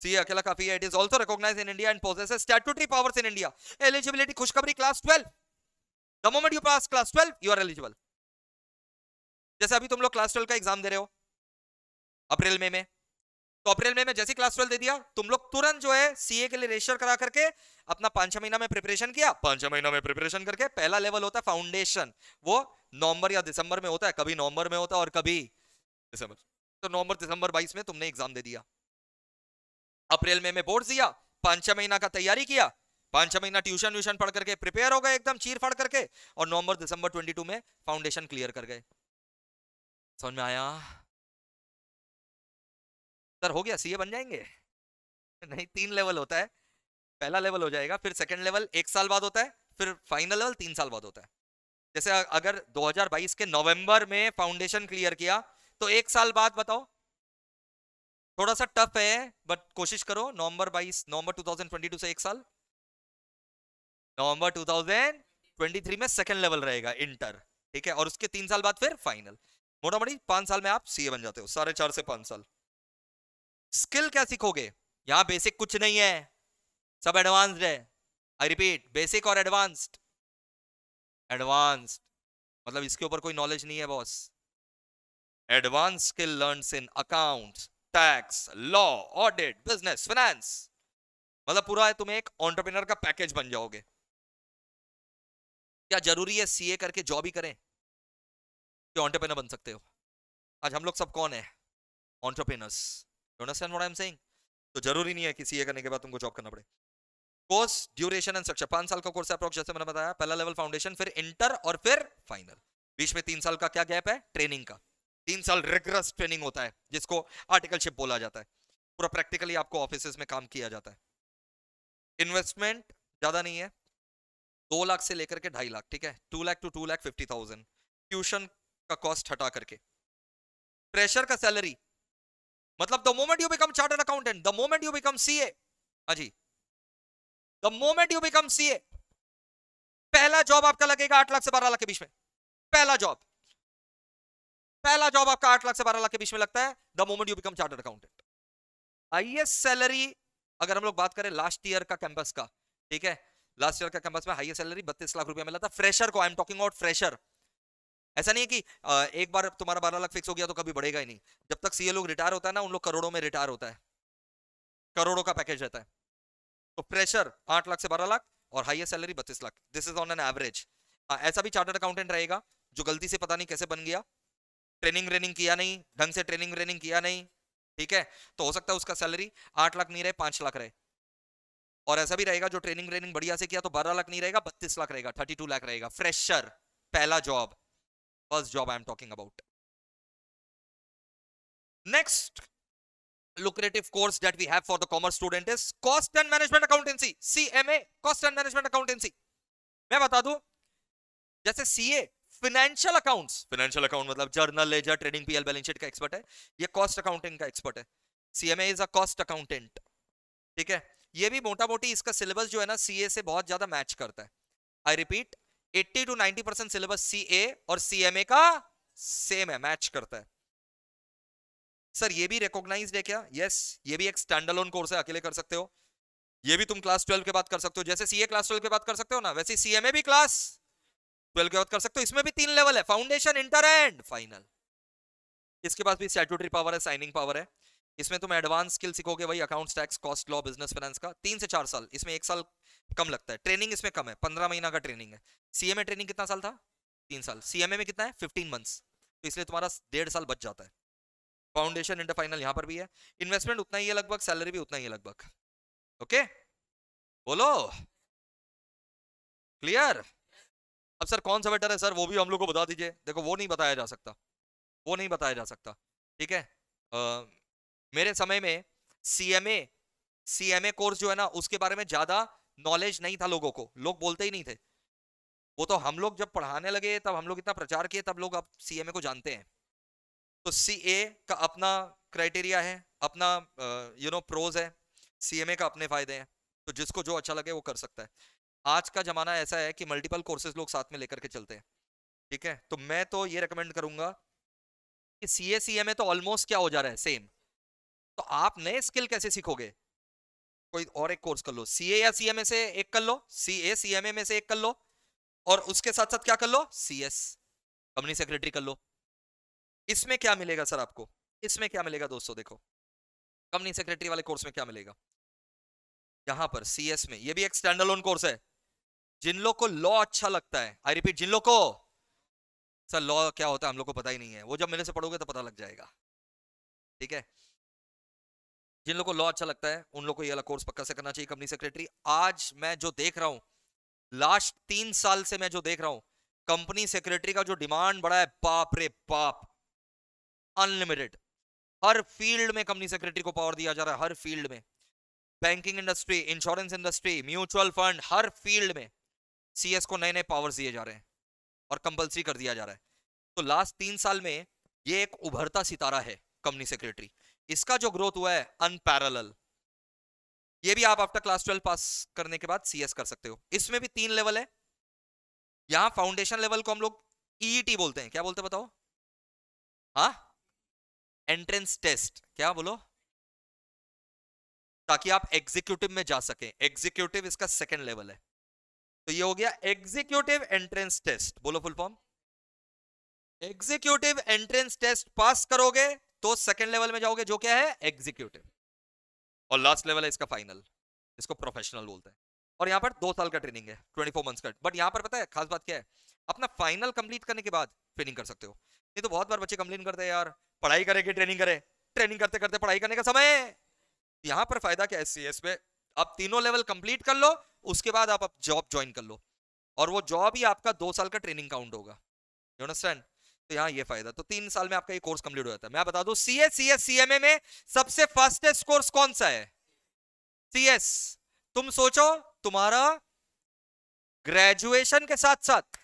सी अकेला काफी है it is also recognised in India and possesses statutory powers in India eligibility खुशखबरी class 12 the moment you pass class 12 you are eligible जैसे अभी तुम लोग क्लास 12 का एग्जाम दे रहे हो अप्रैल मई में, में तो अप्रैल मई में, में जैसे क्लास 12 दे दिया तुम लोग तुरंत जो है सीए के लिए रजिस्टर करा करके अपना पांच छह महीना में प्रिपरेशन किया पांच छह महीना में प्रिपरेशन करके पहला लेवल होता है फाउंडेशन वो नवंबर या दिसंबर में होता है कभी नवंबर में होता है और कभी दिसंबर तो नवंबर दिसंबर बाईस में तुमने एग्जाम दे दिया अप्रैल में मैं बोर्ड दिया पांच छह महीना का तैयारी किया पांच छह महीना ट्यूशन व्यूशन पढ़ करके प्रिपेयर हो गए एकदम चीर फाड़ करके और नवंबर दिसंबर 22 में फाउंडेशन क्लियर कर गए समझ में आया सर हो गया सीए बन जाएंगे (laughs) नहीं तीन लेवल होता है पहला लेवल हो जाएगा फिर सेकंड लेवल एक साल बाद होता है फिर फाइनल लेवल तीन साल बाद होता है जैसे अगर 2022 के नवंबर में फाउंडेशन क्लियर किया तो एक साल बाद बताओ थोड़ा सा टफ है बट कोशिश करो नवंबर बाईस नवंबर 2022 से एक साल नवंबर 2023 में सेकंड लेवल रहेगा इंटर ठीक है और उसके तीन साल बाद फिर फाइनल मोटा मोटी पांच साल में आप सीए बन जाते हो सारे चार से पांच साल स्किल क्या सीखोगे यहां बेसिक कुछ नहीं है सब एडवांस्ड है आई रिपीट बेसिक और एडवांस्ड एडवांस्ड मतलब इसके ऊपर कोई नॉलेज नहीं है boss advance skill learn in accounts tax law audit business finance मतलब पूरा है तुम्हें एक ऑन्टरप्रिनर का पैकेज बन जाओगे क्या जरूरी है सीए करके जॉब ही करें कि ऑन्टरप्रिनर बन सकते हो आज हम लोग सब कौन है entrepreneurs understand I am saying तो जरूरी नहीं है कि सीए करने के बाद तुमको जॉब करना पड़े कोर्स ड्यूरेशन एंड स्ट्रक्चर पांच साल का कोर्स है जैसे मैंने बताया पहला लेवल फाउंडेशन फिर इंटर और फिर फाइनल बीच में तीन साल का क्या गैप है ट्रेनिंग का तीन साल रेगरस ट्रेनिंग होता है जिसको आर्टिकलशिप बोला जाता है पूरा प्रैक्टिकली आपको ऑफिस में काम किया जाता है इन्वेस्टमेंट ज़्यादा नहीं है दो लाख से लेकर के ढाई लाख ठीक है two lakh two two lakh fifty thousand tuition का कॉस्ट हटा करके प्रेशर का सैलरी मतलब the moment you become chartered accountant the moment you become CA हाँ जी the moment you become CA पहला जॉब आपका लगेगा आठ लाख से बारह लाख के बीच में पहला जॉब पहला जॉब आपका आठ लाख से बारह लाख के बीच में लगता है the moment you become chartered accountant highest salary अगर हम लोग बात करें लास्ट ईयर का कैंपस का ठीक है लास्ट ईयर का कैंपस में हाइएस्ट सैलरी बत्तीस लाख रुपया मिला था फ्रेशर को I am talking about fresher ऐसा नहीं है कि एक बार तुम्हारा बारह लाख फिक्स हो गया तो कभी बढ़ेगा ही नहीं जब तक सीए लोग रिटायर होता है ना उन लोग करोड़ों में रिटायर होता है करोड़ों का पैकेज रहता है तो प्रेशर आठ लाख से बारह लाख और हाइएस्ट सैलरी बत्तीस lakh this is on an average ऐसा भी चार्टर्ड अकाउंटेंट रहेगा जो गलती से पता नहीं कैसे बन गया ट्रेनिंग व्रेनिंग किया नहीं ढंग से ट्रेनिंग व्रेनिंग किया नहीं ठीक है तो हो सकता है उसका सैलरी आठ लाख नहीं रहे पांच लाख रहे और ऐसा भी रहेगा जो ट्रेनिंग व्रेनिंग बढ़िया से किया तो बारह लाख नहीं रहेगा बत्तीस लाख रहेगा थर्टी लाख रहेगा फ्रेशर पहला job first job I am talking about next lucrative course that we have for the commerce student is cost and management accountancy cma cost and management accountancy मैं बता दूं जैसे CA financial account financial account मतलब journal ledger trading PL balance sheet का एक्सपर्ट है ये कॉस्ट अकाउंटिंग का एक्सपर्ट है CMA is a cost accountant ठीक है ये भी मोटा मोटी इसका सिलेबस जो है ना सीए से बहुत ज्यादा मैच करता है I repeat 80 to 90 percent syllabus CA और सीएमए का सेम है मैच करता है सर ये भी रिकॉग्नाइज है क्या यस yes, ये भी एक स्टैंड अलोन कोर्स है अकेले कर सकते हो ये भी तुम क्लास ट्वेल्व के बाद कर सकते हो जैसे सीए क्लास ट्वेल्व के बाद कर सकते हो ना वैसे सीएमए भी क्लास ट्वेल्व के बाद कर सकते हो इसमें भी तीन लेवल है फाउंडेशन इंटर एंड फाइनल इसके पास भी स्टैट्यूटरी पावर है साइनिंग पावर है इसमें तुम एडवांस स्किल सीखोगे वही account tax cost law business finance का तीन से चार साल इसमें एक साल कम लगता है ट्रेनिंग इसमें कम है पंद्रह महीना का ट्रेनिंग है सीएमए ट्रेनिंग कितना साल था तीन साल सीएमए में कितना है फिफ्टीन मंथ्स तो इसलिए तुम्हारा डेढ़ साल बच जाता है फाउंडेशन इंटर फाइनल यहाँ पर भी है इन्वेस्टमेंट उतना ही है लगभग सैलरी भी उतना ही है लगभग ओके बोलो क्लियर अब सर कौन सा बेटर है सर वो भी हम लोग को बता दीजिए देखो वो नहीं बताया जा सकता वो नहीं बताया जा सकता ठीक है आ, मेरे समय में C M A C M A course जो है ना उसके बारे में ज़्यादा नॉलेज नहीं था लोगों को लोग बोलते ही नहीं थे वो तो हम लोग जब पढ़ाने लगे तब हम लोग इतना प्रचार किए तब लोग अब सी एम ए को जानते हैं तो सी ए का अपना क्राइटेरिया है अपना यू नो प्रोज है सी एम ए का अपने फायदे हैं तो जिसको जो अच्छा लगे वो कर सकता है आज का जमाना ऐसा है कि मल्टीपल कोर्सेज लोग साथ में लेकर के चलते हैं ठीक है तो मैं तो ये रिकमेंड करूंगा कि सी ए सी ए में तो ऑलमोस्ट क्या हो जा रहा है सेम तो आप नए स्किल कैसे सीखोगे कोई और एक कोर्स कर लो सी ए या सी एम ए से एक कर लो सी ए सी एम ए में से एक कर लो और उसके साथ साथ क्या कर लो सी एस कंपनी सेक्रेटरी कर लो इसमें क्या मिलेगा सर आपको इसमें क्या मिलेगा दोस्तों देखो कंपनी सेक्रेटरी वाले कोर्स में क्या मिलेगा यहां पर सी एस में ये भी एक स्टैंडर्ड लोन कोर्स है जिन लोग को लॉ अच्छा लगता है आई रिपीट जिन लोग को सर लॉ क्या होता है हम लोग को पता ही नहीं है वो जब मेरे से पढ़ोगे तो पता लग जाएगा ठीक है जिन लोग को लॉ अच्छा लगता है उन लोग को ये कोर्स पक्का से करना चाहिए कंपनी सेक्रेटरी आज मैं जो देख रहा हूं लास्ट तीन साल से मैं जो देख रहा हूँ कंपनी सेक्रेटरी का जो डिमांड बड़ा है बाप रे बाप अनलिमिटेड हर फील्ड में कंपनी सेक्रेटरी को पावर दिया जा रहा है हर फील्ड में banking industry insurance industry mutual fund हर फील्ड में सी को नए नए पावर्स दिए जा रहे हैं और कंपल्सरी कर दिया जा रहा है तो लास्ट तीन साल में ये एक उभरता सितारा है कंपनी सेक्रेटरी इसका जो ग्रोथ हुआ है अनपैरल ये भी आप आफ्टर क्लास ट्वेल्व पास करने के बाद सीएस कर सकते हो इसमें भी तीन लेवल है यहां फाउंडेशन लेवल को हम लोग ईटी e e बोलते हैं क्या बोलते बताओ हा एंट्रेंस टेस्ट क्या बोलो ताकि आप एग्जीक्यूटिव में जा सके एग्जीक्यूटिव इसका सेकेंड लेवल है तो ये हो गया एग्जीक्यूटिव एंट्रेंस टेस्ट बोलो full form executive entrance test pass करोगे तो सेकेंड लेवल में जाओगे जो क्या है एग्जीक्यूटिव और लास्ट लेवल है इसका फाइनल इसको प्रोफेशनल बोलते हैं और यहाँ पर दो साल का ट्रेनिंग है ट्वेंटी फोर मंथ्स का बट यहाँ पर पता है खास बात क्या है अपना फाइनल कंप्लीट करने के बाद ट्रेनिंग कर सकते हो नहीं तो बहुत बार बच्चे कंप्लेन करते हैं यार पढ़ाई करेंगे ट्रेनिंग करें ट्रेनिंग करते करते पढ़ाई करने का समय यहाँ पर फायदा क्या है सी एस में आप तीनों लेवल कंप्लीट कर लो उसके बाद आप जॉब ज्वाइन कर लो और वो जॉब ही आपका दो साल का ट्रेनिंग काउंट होगा तो यहाँ ये फायदा तो तीन साल में आपका ये कोर्स कंप्लीट हो जाता है मैं बता दू सीएस एस सी में सबसे फास्टेस्ट कोर्स कौन सा है सी तुम सोचो तुम्हारा ग्रेजुएशन के साथ साथ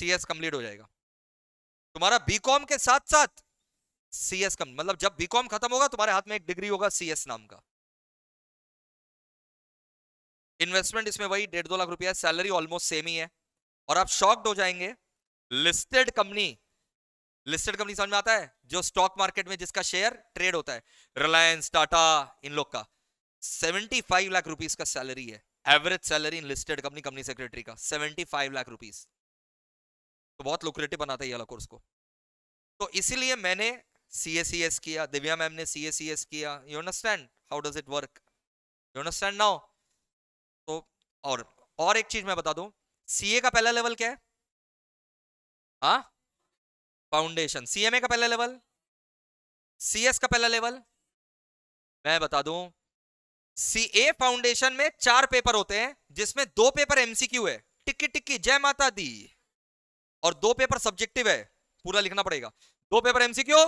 सीएस कंप्लीट हो जाएगा तुम्हारा बीकॉम के साथ साथ सीएस कम मतलब जब बीकॉम खत्म होगा तुम्हारे हाथ में एक डिग्री होगा सीएस नाम का इन्वेस्टमेंट इसमें वही डेढ़ दो लाख रुपया सैलरी ऑलमोस्ट सेम ही है और आप शॉक्ड हो जाएंगे लिस्टेड कंपनी लिस्टेड कंपनी समझ में आता है जो स्टॉक मार्केट में जिसका शेयर ट्रेड होता है रिलायंस टाटा इन लोग का 75 लाख रुपीज का सैलरी है average salary in listed company company secretary का 75 लाख रुपीज तो बहुत लुक्रेटिव बनाता है ये कोर्स को तो इसीलिए मैंने सी एस सी एस किया दिव्या मैम ने सी एस सी एस किया you understand how does it work you understand now तो और और एक चीज मैं बता दूं सीए का पहला लेवल क्या है फाउंडेशन हाँ? सीएमए का पहला लेवल सीएस का पहला लेवल मैं बता दूं सीए फाउंडेशन में चार पेपर होते हैं जिसमें दो पेपर एमसीक्यू है टिक्की टिक्की जय माता दी और दो पेपर सब्जेक्टिव है पूरा लिखना पड़ेगा दो पेपर एमसीक्यू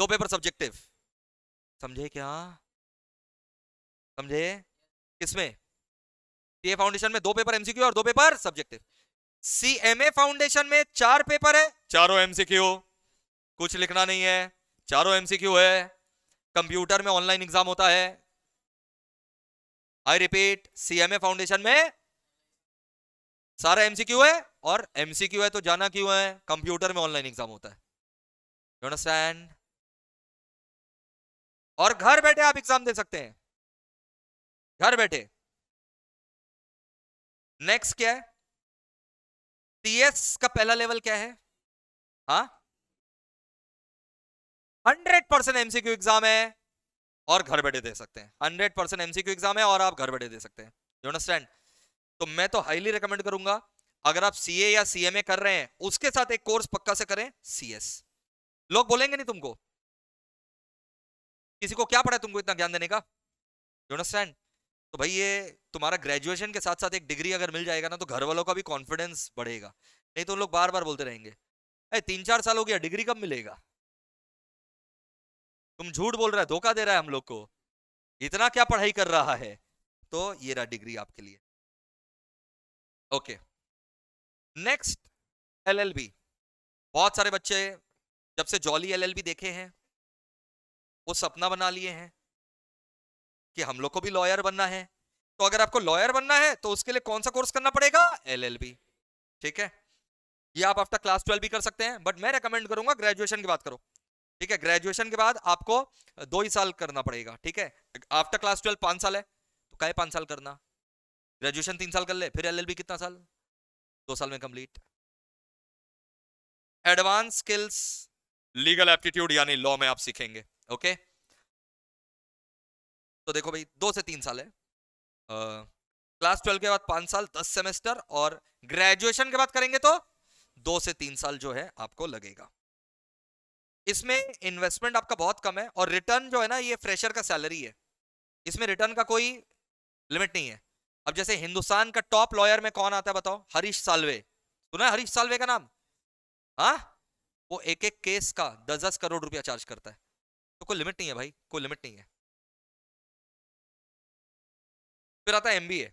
दो पेपर सब्जेक्टिव समझे क्या समझे किसमें सीए फाउंडेशन में दो पेपर एमसीक्यू और दो पेपर सब्जेक्टिव सीएमए फाउंडेशन में चार पेपर है चारों एमसीक्यू कुछ लिखना नहीं है चारों एमसीक्यू है कंप्यूटर में ऑनलाइन एग्जाम होता है आई रिपीट सीएमए फाउंडेशन में सारा एमसीक्यू है और एमसीक्यू है तो जाना क्यों है कंप्यूटर में ऑनलाइन एग्जाम होता है यू अंडरस्टैंड और घर बैठे आप एग्जाम दे सकते हैं घर बैठे नेक्स्ट क्या है टीएस का पहला लेवल क्या है हा हंड्रेड परसेंट एमसीक्यू एग्जाम है और घर बैठे दे सकते हैं हंड्रेड परसेंट एमसीक्यू एग्जाम है और आप घर बैठे दे सकते हैं यू अंडरस्टैंड तो मैं तो हाईली रिकमेंड करूंगा अगर आप सीए या सीएमए कर रहे हैं उसके साथ एक कोर्स पक्का से करें सीएस लोग बोलेंगे नहीं तुमको किसी को क्या पड़ा तुमको इतना ज्ञान देने का यू अंडरस्टैंड तो भाई ये तुम्हारा ग्रेजुएशन के साथ साथ एक डिग्री अगर मिल जाएगा ना तो घर वालों का भी कॉन्फिडेंस बढ़ेगा नहीं तो उन लोग बार बार बोलते रहेंगे अरे तीन चार साल हो गया डिग्री कब मिलेगा तुम झूठ बोल रहा है धोखा दे रहा है हम लोग को इतना क्या पढ़ाई कर रहा है तो ये रहा डिग्री आपके लिए ओके नेक्स्ट एलएलबी बहुत सारे बच्चे जब से जॉली एलएलबी देखे हैं वो सपना बना लिए हैं कि हम लोग को भी लॉयर बनना है तो अगर आपको लॉयर बनना है तो उसके लिए कौन सा कोर्स करना पड़ेगा एलएलबी ठीक है ये आप आफ्टर क्लास ट्वेल्व भी कर सकते हैं बट मैं रिकमेंड करूंगा ग्रेजुएशन की बात करो ठीक है ग्रेजुएशन के बाद आपको दो ही साल करना पड़ेगा ठीक है आफ्टर क्लास ट्वेल्व पांच साल है तो कहे पांच साल करना ग्रेजुएशन तीन साल कर ले फिर एल कितना साल दो साल में complete advance skills legal aptitude यानी लॉ में आप सीखेंगे ओके okay? तो देखो भाई दो से तीन साल है क्लास ट्वेल्व के बाद पांच साल दस सेमेस्टर और ग्रेजुएशन के बाद करेंगे तो दो से तीन साल जो है आपको लगेगा इसमें इन्वेस्टमेंट आपका बहुत कम है और रिटर्न जो है ना ये फ्रेशर का सैलरी है इसमें रिटर्न का कोई लिमिट नहीं है अब जैसे हिंदुस्तान का टॉप लॉयर में कौन आता है बताओ हरीश सालवे सुना हरीश सालवे का नाम हाँ वो एक एक केस का दस दस करोड़ रुपया चार्ज करता है तो कोई लिमिट नहीं है भाई कोई लिमिट नहीं है फिर आता है एमबीए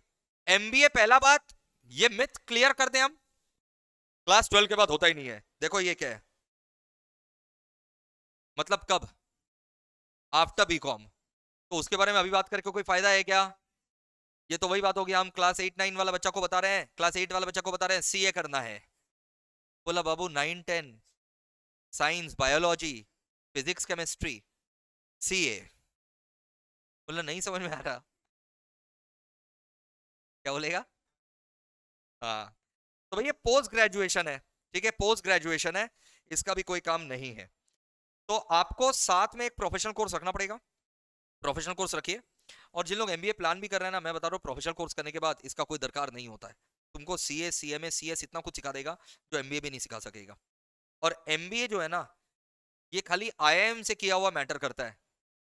एमबीए पहला बात ये मिथ क्लियर कर दें हम क्लास ट्वेल्व के बाद होता ही नहीं है देखो ये क्या है मतलब कब आफ्टर बी कॉम तो उसके बारे में अभी बात करके कोई फायदा है क्या ये तो वही बात हो गया हम क्लास एट नाइन वाला बच्चा को बता रहे हैं क्लास एट वाला बच्चा को बता रहे हैं सीए करना है बोला बाबू nine ten science biology physics chemistry CA बोला नहीं समझ में आ रहा क्या बोलेगा हाँ तो भैया पोस्ट ग्रेजुएशन है ठीक है पोस्ट ग्रेजुएशन है इसका भी कोई काम नहीं है तो आपको साथ में एक प्रोफेशनल कोर्स रखना पड़ेगा प्रोफेशनल कोर्स रखिए और जिन लोग एमबीए प्लान भी कर रहे हैं ना मैं बता रहा हूँ प्रोफेशनल कोर्स करने के बाद इसका कोई दरकार नहीं होता है तुमको सी A C M A C S इतना कुछ सिखा देगा जो एम भी नहीं सिखा सकेगा और एम बी ए जो है ना ये खाली आई आई एम से किया हुआ मैटर करता है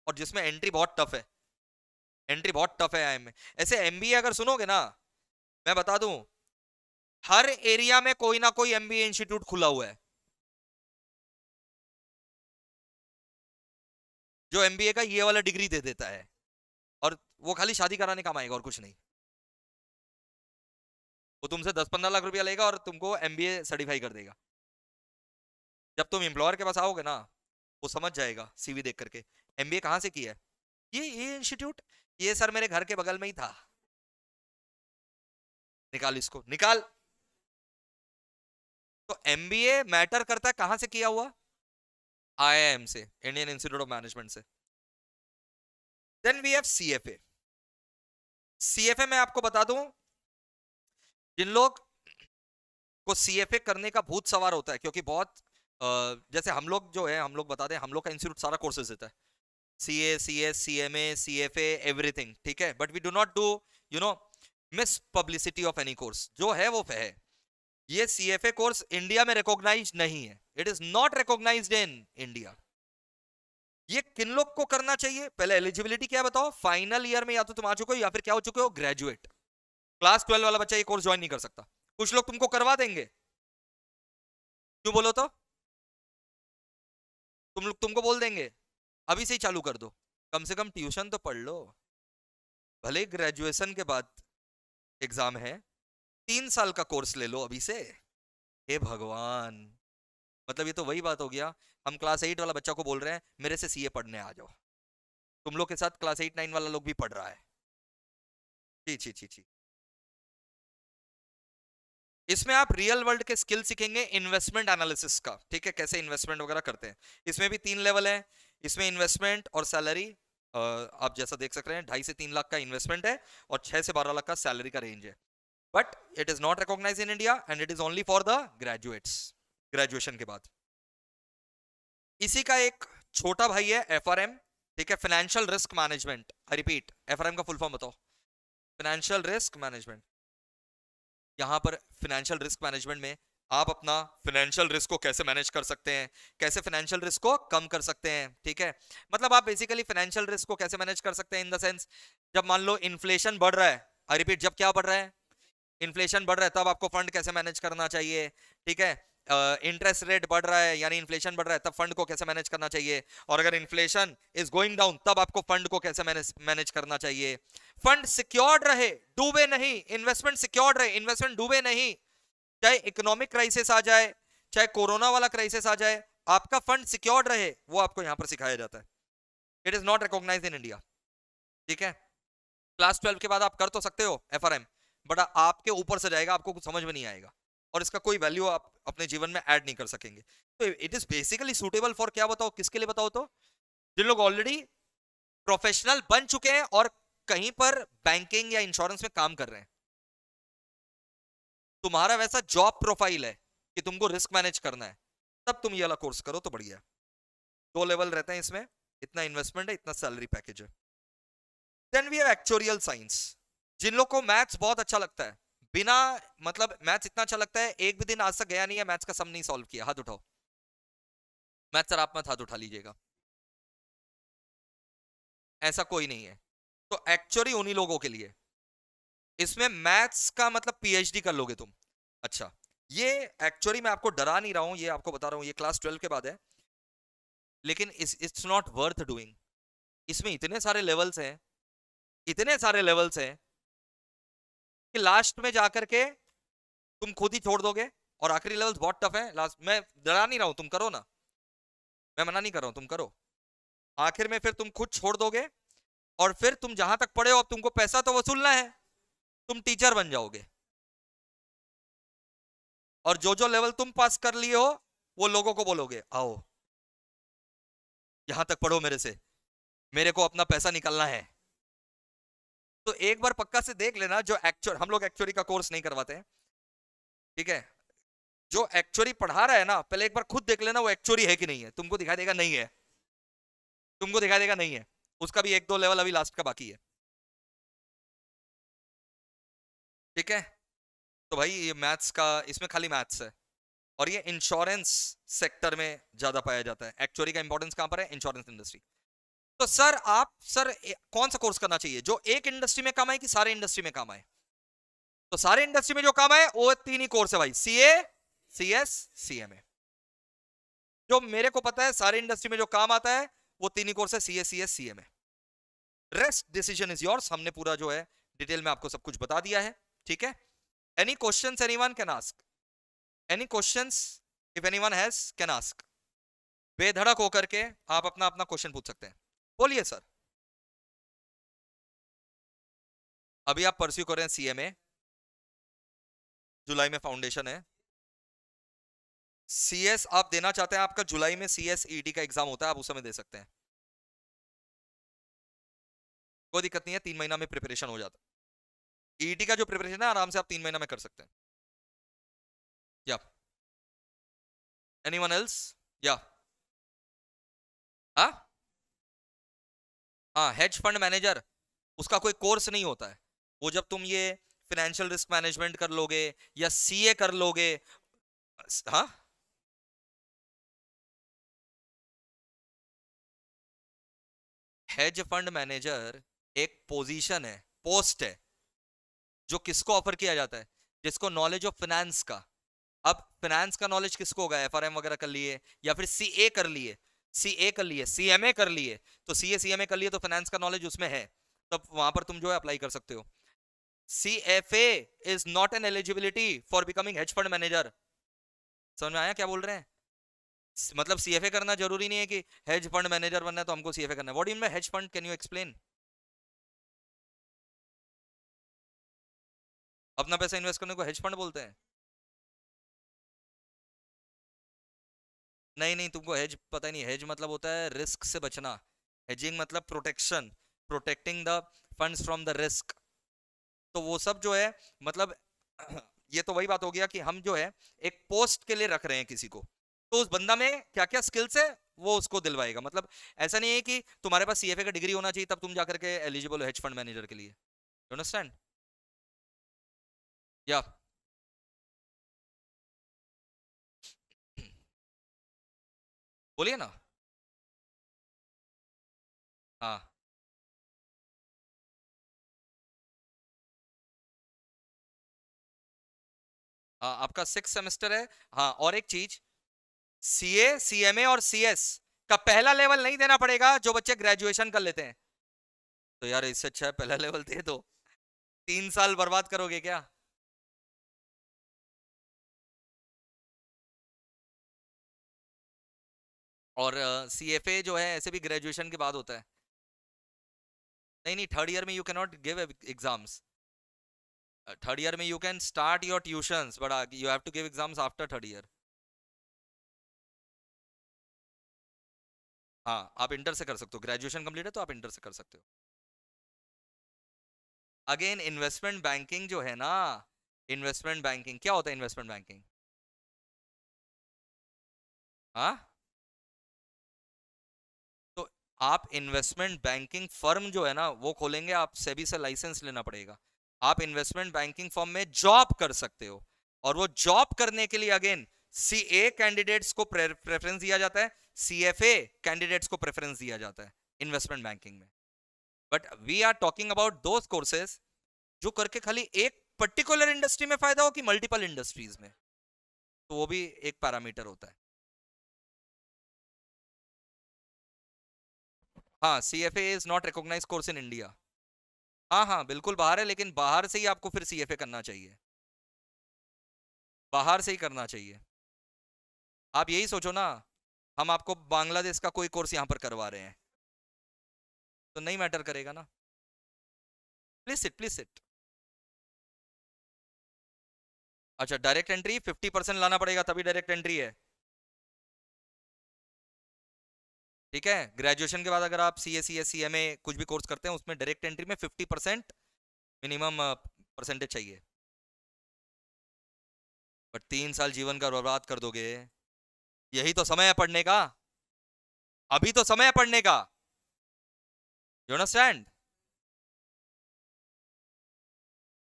और जिसमें एंट्री बहुत टफ है एंट्री बहुत टफ है आई में ऐसे एम अगर सुनोगे ना मैं बता दूं हर एरिया में कोई ना कोई एम इंस्टीट्यूट खुला हुआ है जो एम का ये वाला डिग्री दे देता है और वो खाली शादी कराने काम आएगा और कुछ नहीं वो तुमसे दस पंद्रह लाख रुपया लेगा और तुमको एमबीए सर्टिफाई कर देगा जब तुम एम्प्लॉयर के पास आओगे ना वो समझ जाएगा सीवी देख करके ए कहाँ से किया है ये ये इंस्टीट्यूट ये सर मेरे घर के बगल में ही था निकाल इसको निकाल तो एमबीए मैटर करता है कहां से किया हुआ आईआईएम से इंडियन इंस्टीट्यूट ऑफ मैनेजमेंट से then we have CFA CFA मैं आपको बता दूं जिन लोग को सीएफए करने का भूत सवार होता है क्योंकि बहुत जैसे हम लोग जो है हम लोग बता दें हम लोग का इंस्टीट्यूट सारा कोर्सेज देता है C A C S C M A C F A everything ठीक है but we do not do you know miss publicity of any course जो है वो है ये C F A course India में रिकॉग्नाइज नहीं है it is not recognise in India ये किन लोग को करना चाहिए पहले एलिजिबिलिटी क्या बताओ फाइनल ईयर में या तो तुम आ चुके हो या फिर क्या हो चुके हो ग्रेजुएट क्लास ट्वेल्व वाला बच्चा ये कोर्स ज्वाइन नहीं कर सकता कुछ लोग तुमको करवा देंगे क्यों बोलो तो तुम लोग तुमको बोल देंगे अभी से ही चालू कर दो कम से कम ट्यूशन तो पढ़ लो भले ग्रेजुएशन के बाद एग्जाम है तीन साल का कोर्स ले लो अभी से हे भगवान मतलब ये तो वही बात हो गया हम क्लास एट वाला बच्चा को बोल रहे हैं मेरे से सीए पढ़ने आ जाओ तुम लोग के साथ क्लास एट नाइन वाला लोग भी पढ़ रहा है जी जी जी जी इसमें आप रियल वर्ल्ड के स्किल सीखेंगे इन्वेस्टमेंट एनालिसिस का ठीक है कैसे इन्वेस्टमेंट वगैरह करते हैं इसमें भी तीन लेवल है इसमें इन्वेस्टमेंट और सैलरी आप जैसा देख सक रहे हैं ढाई से तीन लाख का इन्वेस्टमेंट है और छह से बारह लाख का सैलरी का रेंज है but it is not recognise in India and it is only for the graduates graduation के बाद इसी का एक छोटा भाई है एफ ठीक है financial risk management I repeat F का फुल फॉर्म बताओ फाइनेंशियल रिस्क मैनेजमेंट यहां पर फाइनेंशियल रिस्क मैनेजमेंट में आप अपना फाइनेंशियल रिस्क को कैसे मैनेज कर सकते हैं कैसे फाइनेंशियल रिस्क को कम कर सकते हैं ठीक है मतलब आप बेसिकली फाइनेंशियल रिस्क को कैसे मैनेज कर सकते हैं इन द सेंस जब मान लो इन्फ्लेशन बढ़ रहा है आई रिपीट जब क्या बढ़ रहा है इन्फ्लेशन बढ़ रहा है तब आपको फंड कैसे मैनेज करना चाहिए ठीक है इंटरेस्ट uh, रेट बढ़ रहा है यानी इन्फ्लेशन बढ़ रहा है तब फंड को कैसे मैनेज करना चाहिए और अगर इन्फ्लेशन इज गोइंग डाउन तब आपको फंड को कैसे मैनेज मैनेज करना चाहिए फंड सिक्योर्ड रहे डूबे नहीं इन्वेस्टमेंट सिक्योर्ड रहे इन्वेस्टमेंट डूबे नहीं चाहे इकोनॉमिक क्राइसिस आ जाए चाहे कोरोना वाला क्राइसिस आ जाए आपका फंड सिक्योर्ड रहे वो आपको यहाँ पर सिखाया जाता है it is not recognise in India ठीक है क्लास ट्वेल्व के बाद आप कर तो सकते हो एफ बट आपके ऊपर से जाएगा आपको कुछ समझ में नहीं आएगा और इसका कोई वैल्यू आप अपने जीवन में ऐड नहीं कर सकेंगे तो it is basically suitable for क्या बताओ किसके लिए बताओ तो जिन लोग ऑलरेडी प्रोफेशनल बन चुके हैं और कहीं पर बैंकिंग या इंश्योरेंस में काम कर रहे हैं तुम्हारा वैसा जॉब प्रोफाइल है कि तुमको रिस्क मैनेज करना है तब तुम ये वाला कोर्स करो तो बढ़िया दो लेवल रहते हैं इसमें इतना इन्वेस्टमेंट है इतना सैलरी पैकेज है then we have actuarial science जिन लोग को मैथ्स बहुत अच्छा लगता है बिना मतलब मैथ्स इतना अच्छा लगता है एक भी दिन आज तक गया नहीं है मैथ्स का सम नहीं सॉल्व किया हाथ उठाओ मैथ्स सर आप मत हाथ उठा लीजिएगा ऐसा कोई नहीं है तो एक्चुअली उन्हीं लोगों के लिए इसमें मैथ्स का मतलब पीएचडी कर लोगे तुम अच्छा ये एक्चुअली मैं आपको डरा नहीं रहा हूँ ये आपको बता रहा हूँ ये क्लास ट्वेल्व के बाद है लेकिन इट्स नॉट वर्थ डूइंग इसमें इतने सारे लेवल्स हैं इतने सारे लेवल्स हैं कि लास्ट में जाकर के तुम खुद ही छोड़ दोगे और आखिरी लेवल्स बहुत टफ है लास्ट मैं डरा नहीं रहा हूँ तुम करो ना मैं मना नहीं कर रहा हूँ तुम करो आखिर में फिर तुम खुद छोड़ दोगे और फिर तुम जहां तक पढ़े हो अब तुमको पैसा तो वसूलना है तुम टीचर बन जाओगे और जो जो लेवल तुम पास कर लिए हो वो लोगों को बोलोगे आओ यहां तक पढ़ो मेरे से मेरे को अपना पैसा निकालना है तो एक बार पक्का से देख लेना जो एक्चुअल हम लोग एक्चुअली का कोर्स नहीं करवाते हैं ठीक है जो एक्चुअली पढ़ा रहा है ना पहले एक बार खुद देख लेना वो एक्चुअली है कि नहीं है तुमको दिखाई देगा नहीं है तुमको दिखाई देगा नहीं है उसका भी एक दो लेवल अभी लास्ट का बाकी है ठीक है तो भाई ये मैथ्स का इसमें खाली मैथ्स है और ये इंश्योरेंस सेक्टर में ज़्यादा पाया जाता है एक्चुअली का इंपॉर्टेंस कहां पर है इंश्योरेंस इंडस्ट्री तो सर आप सर कौन सा कोर्स करना चाहिए जो एक इंडस्ट्री में काम आए कि सारे इंडस्ट्री में काम आए तो सारे इंडस्ट्री में जो काम आए वो तीन ही कोर्स है भाई सी A C S C M ए जो मेरे को पता है सारे इंडस्ट्री में जो काम आता है वो तीन ही कोर्स है C A C S C M A rest decision is yours हमने पूरा जो है डिटेल में आपको सब कुछ बता दिया है ठीक है any one can ask any question if any one has can ask बेधड़क होकर के आप अपना अपना क्वेश्चन पूछ सकते हैं बोलिए सर अभी आप परस्यू कर रहे हैं सीएमए जुलाई में फाउंडेशन है सीएस आप देना चाहते हैं आपका जुलाई में सीएसईडी e का एग्जाम होता है आप उस समय दे सकते हैं कोई दिक्कत नहीं है तीन महीना में प्रिपरेशन हो जाता है ईटी e का जो प्रिपरेशन है आराम से आप तीन महीना में कर सकते हैं या एनी वन एल्स या हाँ हेज फंड मैनेजर उसका कोई कोर्स नहीं होता है वो जब तुम ये फाइनेंशियल रिस्क मैनेजमेंट कर लोगे या सीए कर लोगे हाँ हेज फंड मैनेजर एक पोजीशन है पोस्ट है जो किसको ऑफर किया जाता है जिसको नॉलेज ऑफ फाइनेंस का अब फाइनेंस का नॉलेज किसको होगा एफ वगैरह कर लिए या फिर सी कर लिए सी कर लिए सी कर लिए तो सी ए सी कर लिए तो फाइनेंस का नॉलेज उसमें है तब वहां पर तुम जो है अप्लाई कर सकते हो C F A is not an eligibility for becoming hedge fund manager समझ में आया क्या बोल रहे हैं मतलब सी एफ ए करना जरूरी नहीं है कि हेज फंड मैनेजर बनना है तो हमको सी एफ ए करना है what in my hedge fund can you explain अपना पैसा इन्वेस्ट करने को हेज फंड बोलते हैं नहीं नहीं तुमको हेज पता ही नहीं हेज मतलब होता है रिस्क से बचना हेजिंग मतलब protection protecting the funds from the risk तो वो सब जो है मतलब (clears throat) ये तो वही बात हो गया कि हम जो है एक पोस्ट के लिए रख रहे हैं किसी को तो उस बंदा में क्या क्या स्किल्स है वो उसको दिलवाएगा मतलब ऐसा नहीं है कि तुम्हारे पास सीएफए का डिग्री होना चाहिए तब तुम जाकर के एलिजिबल हो हेज फंड मैनेजर के लिए अंडरस्टैंड Yeah. बोलिए ना हाँ हाँ आपका सिक्स सेमेस्टर है हाँ और एक चीज सी ए सी एम ए और सी एस का पहला लेवल नहीं देना पड़ेगा जो बच्चे ग्रेजुएशन कर लेते हैं तो यार इससे अच्छा है पहला लेवल दे दो तीन साल बर्बाद करोगे क्या और सी एफ ए जो है ऐसे भी ग्रेजुएशन के बाद होता है नहीं नहीं थर्ड ईयर में you can not give exams third year में you can start your tuitions but you have to give exams after third year हाँ आप इंटर से कर सकते हो ग्रेजुएशन कंप्लीट है तो आप इंटर से कर सकते हो अगेन इन्वेस्टमेंट बैंकिंग जो है ना इन्वेस्टमेंट बैंकिंग क्या होता है इन्वेस्टमेंट बैंकिंग हाँ आप इन्वेस्टमेंट बैंकिंग फर्म जो है ना वो खोलेंगे आप सेबी से लाइसेंस लेना पड़ेगा आप इन्वेस्टमेंट बैंकिंग फर्म में जॉब कर सकते हो और वो जॉब करने के लिए अगेन सी ए कैंडिडेट्स को प्रेफरेंस दिया जाता है सी एफ ए कैंडिडेट्स को प्रेफरेंस दिया जाता है इन्वेस्टमेंट बैंकिंग में but we are talking about दो कोर्सेज जो करके खाली एक पर्टिकुलर इंडस्ट्री में फायदा हो कि मल्टीपल इंडस्ट्रीज में तो वो भी एक पैरामीटर होता है हाँ C F A is not recognise course in India हाँ हाँ बिल्कुल बाहर है लेकिन बाहर से ही आपको फिर सी एफ ए करना चाहिए बाहर से ही करना चाहिए आप यही सोचो ना हम आपको बांग्लादेश का कोई कोर्स यहाँ पर करवा रहे हैं तो नहीं मैटर करेगा ना प्लीज सिट प्लीज सिट अच्छा डायरेक्ट एंट्री 50 परसेंट लाना पड़ेगा तभी डायरेक्ट एंट्री है ठीक है ग्रेजुएशन के बाद अगर आप सी A C S C M ए कुछ भी कोर्स करते हैं उसमें डायरेक्ट एंट्री में फिफ्टी परसेंट मिनिमम परसेंटेज चाहिए बट तीन साल जीवन का बर्बाद कर दोगे यही तो समय है पढ़ने का अभी तो समय है पढ़ने का यू अंडरस्टैंड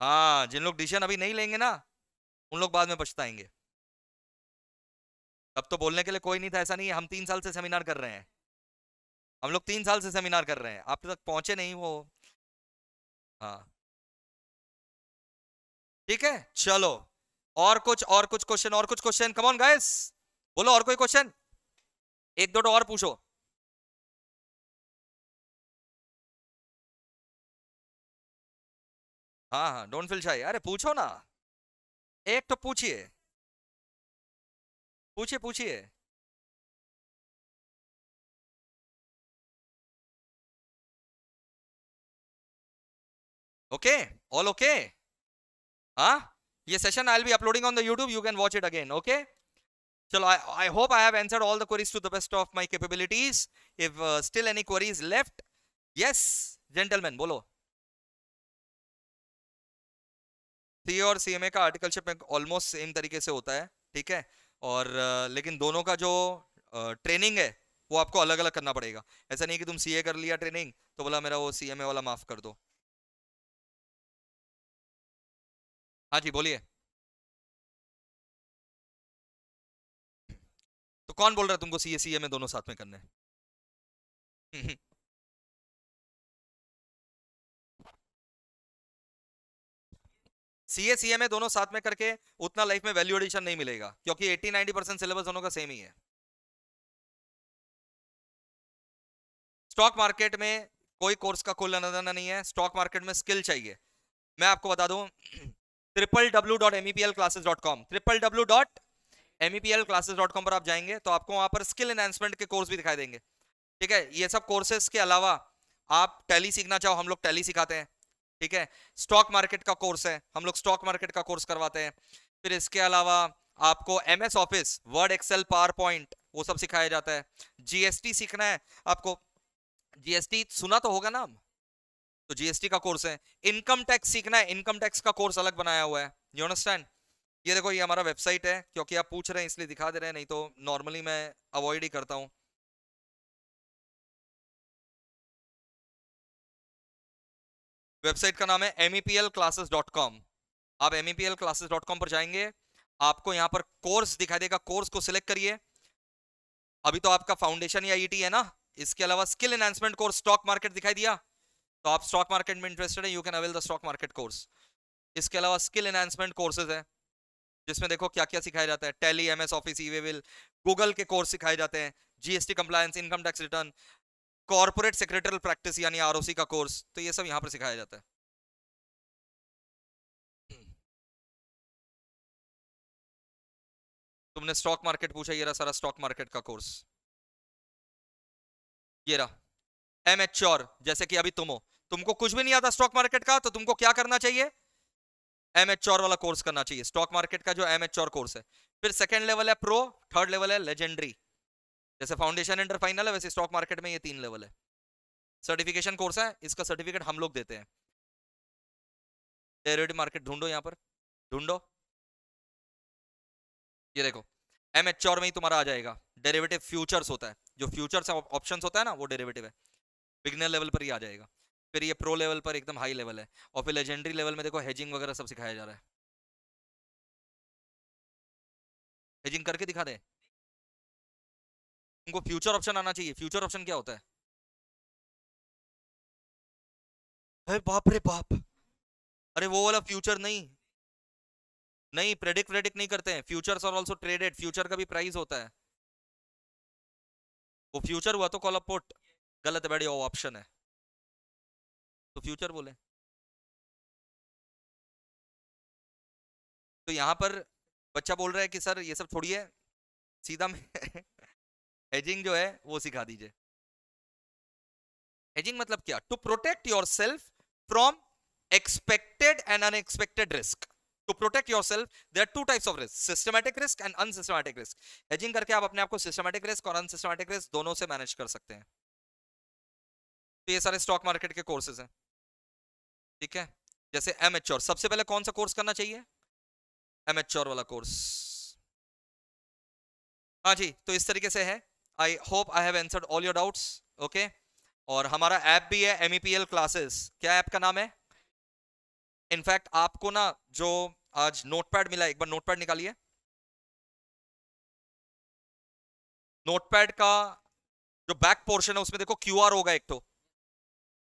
हाँ जिन लोग डिसीजन अभी नहीं लेंगे ना उन लोग बाद में पछताएंगे तब तो बोलने के लिए कोई नहीं था ऐसा नहीं है हम तीन साल से सेमिनार कर रहे हैं हम लोग तीन साल से सेमिनार कर रहे हैं आप तक पहुंचे नहीं वो हाँ ठीक है चलो और कुछ और कुछ क्वेश्चन और कुछ क्वेश्चन कमोन गाइस बोलो और कोई क्वेश्चन एक दो और पूछो हाँ हाँ डोंट फील शाई अरे पूछो ना एक तो पूछिए पूछिए पूछिए ओके ऑल ओके हा ये session I B uploading on the YouTube you can watch it again okay चलो I hope I have answered all the queries to the best of my capabilities if still any queries left yes gentleman बोलो सी और सीएमए का आर्टिकलशिप ऑलमोस्ट सेम तरीके से होता है ठीक है और uh, लेकिन दोनों का जो ट्रेनिंग uh, है वो आपको अलग अलग करना पड़ेगा ऐसा नहीं कि तुम सीए कर लिया ट्रेनिंग तो बोला मेरा वो सीएमए वाला माफ कर दो हाँ जी बोलिए तो कौन बोल रहा है तुमको सी ए में दोनों साथ में करने हैं सी ए सी में दोनों साथ में करके उतना लाइफ में वैल्यू एडिशन नहीं मिलेगा क्योंकि 80 90 परसेंट सिलेबस दोनों का सेम ही है स्टॉक मार्केट में कोई कोर्स का कोई लेना देना नहीं है स्टॉक मार्केट में स्किल चाहिए मैं आपको बता दूं triple W dot M E P L classes dot com triple W dot M E P L classes dot com पर आप जाएंगे तो आपको वहां पर स्किल एनहांसमेंट के कोर्स भी दिखाई देंगे ठीक है ये सब कोर्सेस के अलावा आप टैली सीखना चाहो हम लोग टैली सिखाते हैं ठीक है स्टॉक मार्केट का कोर्स है हम लोग स्टॉक मार्केट का कोर्स करवाते हैं फिर इसके अलावा आपको M S office word excel power point वो सब सिखाया जाता है जीएसटी सीखना है आपको जीएसटी सुना तो होगा ना तो जीएसटी का कोर्स है इनकम टैक्स सीखना है इनकम टैक्स का कोर्स अलग बनाया हुआ है यू अंडरस्टैंड ये देखो ये हमारा वेबसाइट है क्योंकि आप पूछ रहे हैं इसलिए दिखा दे रहे हैं नहीं तो नॉर्मली मैं अवॉइड ही करता हूं वेबसाइट का नाम है एम क्लासेस डॉट कॉम आप एम क्लासेस डॉट कॉम पर जाएंगे आपको यहां पर कोर्स दिखाई देगा कोर्स को सिलेक्ट करिए अभी तो आपका फाउंडेशन या ईटी है ना इसके अलावा skill enhancement course stock market दिखाई दिया तो आप स्टॉक मार्केट में इंटरेस्टेड है you can avail the stock market course इसके अलावा स्किल एनहेंसमेंट कोर्सेज है जिसमें देखो क्या क्या सिखाया जाता है Tally M S office e way bill Google के कोर्स सिखाए जाते हैं GST compliance income tax return corporate secretarial practice यानी आरओसी का कोर्स तो ये सब यहाँ पर सिखाया जाता है तुमने स्टॉक मार्केट पूछा ये रहा सारा स्टॉक मार्केट का कोर्स ये रहा एमेच्योर जैसे कि अभी तुम हो तुमको कुछ भी नहीं आता स्टॉक मार्केट का तो तुमको क्या करना चाहिए एमेच्योर वाला कोर्स करना चाहिए स्टॉक मार्केट का जो एमेच्योर कोर्स है फिर सेकेंड लेवल है प्रो थर्ड लेवल है लेजेंडरी जैसे फाउंडेशन इंटर फाइनल है वैसे स्टॉक मार्केट में ये तीन लेवल है सर्टिफिकेशन कोर्स है इसका सर्टिफिकेट हम लोग देते हैं डेरिवेटिव मार्केट ढूंढो यहाँ पर ढूंढो ये देखो एम एच में ही तुम्हारा आ जाएगा डेरिवेटिव फ्यूचर्स होता है जो फ्यूचर्स ऑप्शंस होता है ना वो डेरिवेटिव है बिगनर लेवल पर ही आ जाएगा फिर ये प्रो लेवल पर एकदम हाई लेवल है और फिर लेजेंडरी लेवल में देखो हेजिंग वगैरह सब सिखाया जा रहा है हेजिंग करके दिखा दे उनको फ्यूचर ऑप्शन आना चाहिए फ्यूचर ऑप्शन क्या होता है अरे बाप रे बाप अरे वो वाला फ्यूचर नहीं नहीं प्रेडिक्ट प्रेडिक्ट नहीं करते हैं futures are also traded future का भी प्राइस होता है वो फ्यूचर हुआ तो कॉल अप गलत बैठे ऑप्शन है तो फ्यूचर बोले तो यहां पर बच्चा बोल रहा है कि सर ये सब छोड़िए सीधा में हेजिंग (laughs) जो है वो सिखा दीजिए हेजिंग मतलब क्या to protect yourself from expected and unexpected risk to protect yourself there two types of risk systematic risk and unsystematic risk hedging करके आप अपने आपको को सिस्टमैटिक रिस्क और अनसिस्टमैटिक रिस्क दोनों से मैनेज कर सकते हैं तो ये सारे स्टॉक मार्केट के कोर्सेज हैं ठीक है जैसे एम एच और सबसे पहले कौन सा कोर्स करना चाहिए एम एच और वाला कोर्स हाँ जी तो इस तरीके से है I hope I have answered all your doubts okay और हमारा ऐप भी है एम ई क्लासेस क्या ऐप का नाम है इनफैक्ट आपको ना जो आज नोटपैड मिला एक बार नोटपैड निकालिए नोटपैड का जो बैक पोर्शन है उसमें देखो क्यूआर होगा एक तो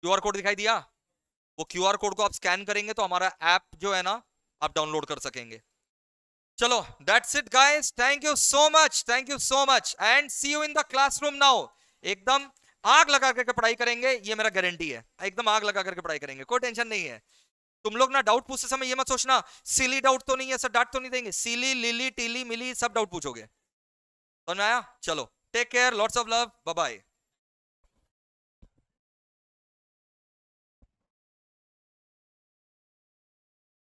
क्यू कोड दिखाई दिया वो क्यू कोड को आप स्कैन करेंगे तो हमारा ऐप जो है ना आप डाउनलोड कर सकेंगे चलो that's it guys thank you so much thank you so much and see you in the classroom now एकदम आग लगा करके पढ़ाई करेंगे ये मेरा गारंटी है एकदम आग लगा करके पढ़ाई करेंगे कोई टेंशन नहीं है तुम लोग ना डाउट पूछते समय ये मत सोचना सिली डाउट तो नहीं है सर डाट तो नहीं देंगे सिली लिली टीली मिली सब डाउट पूछोगे समझ तो आया चलो take care lots of love bye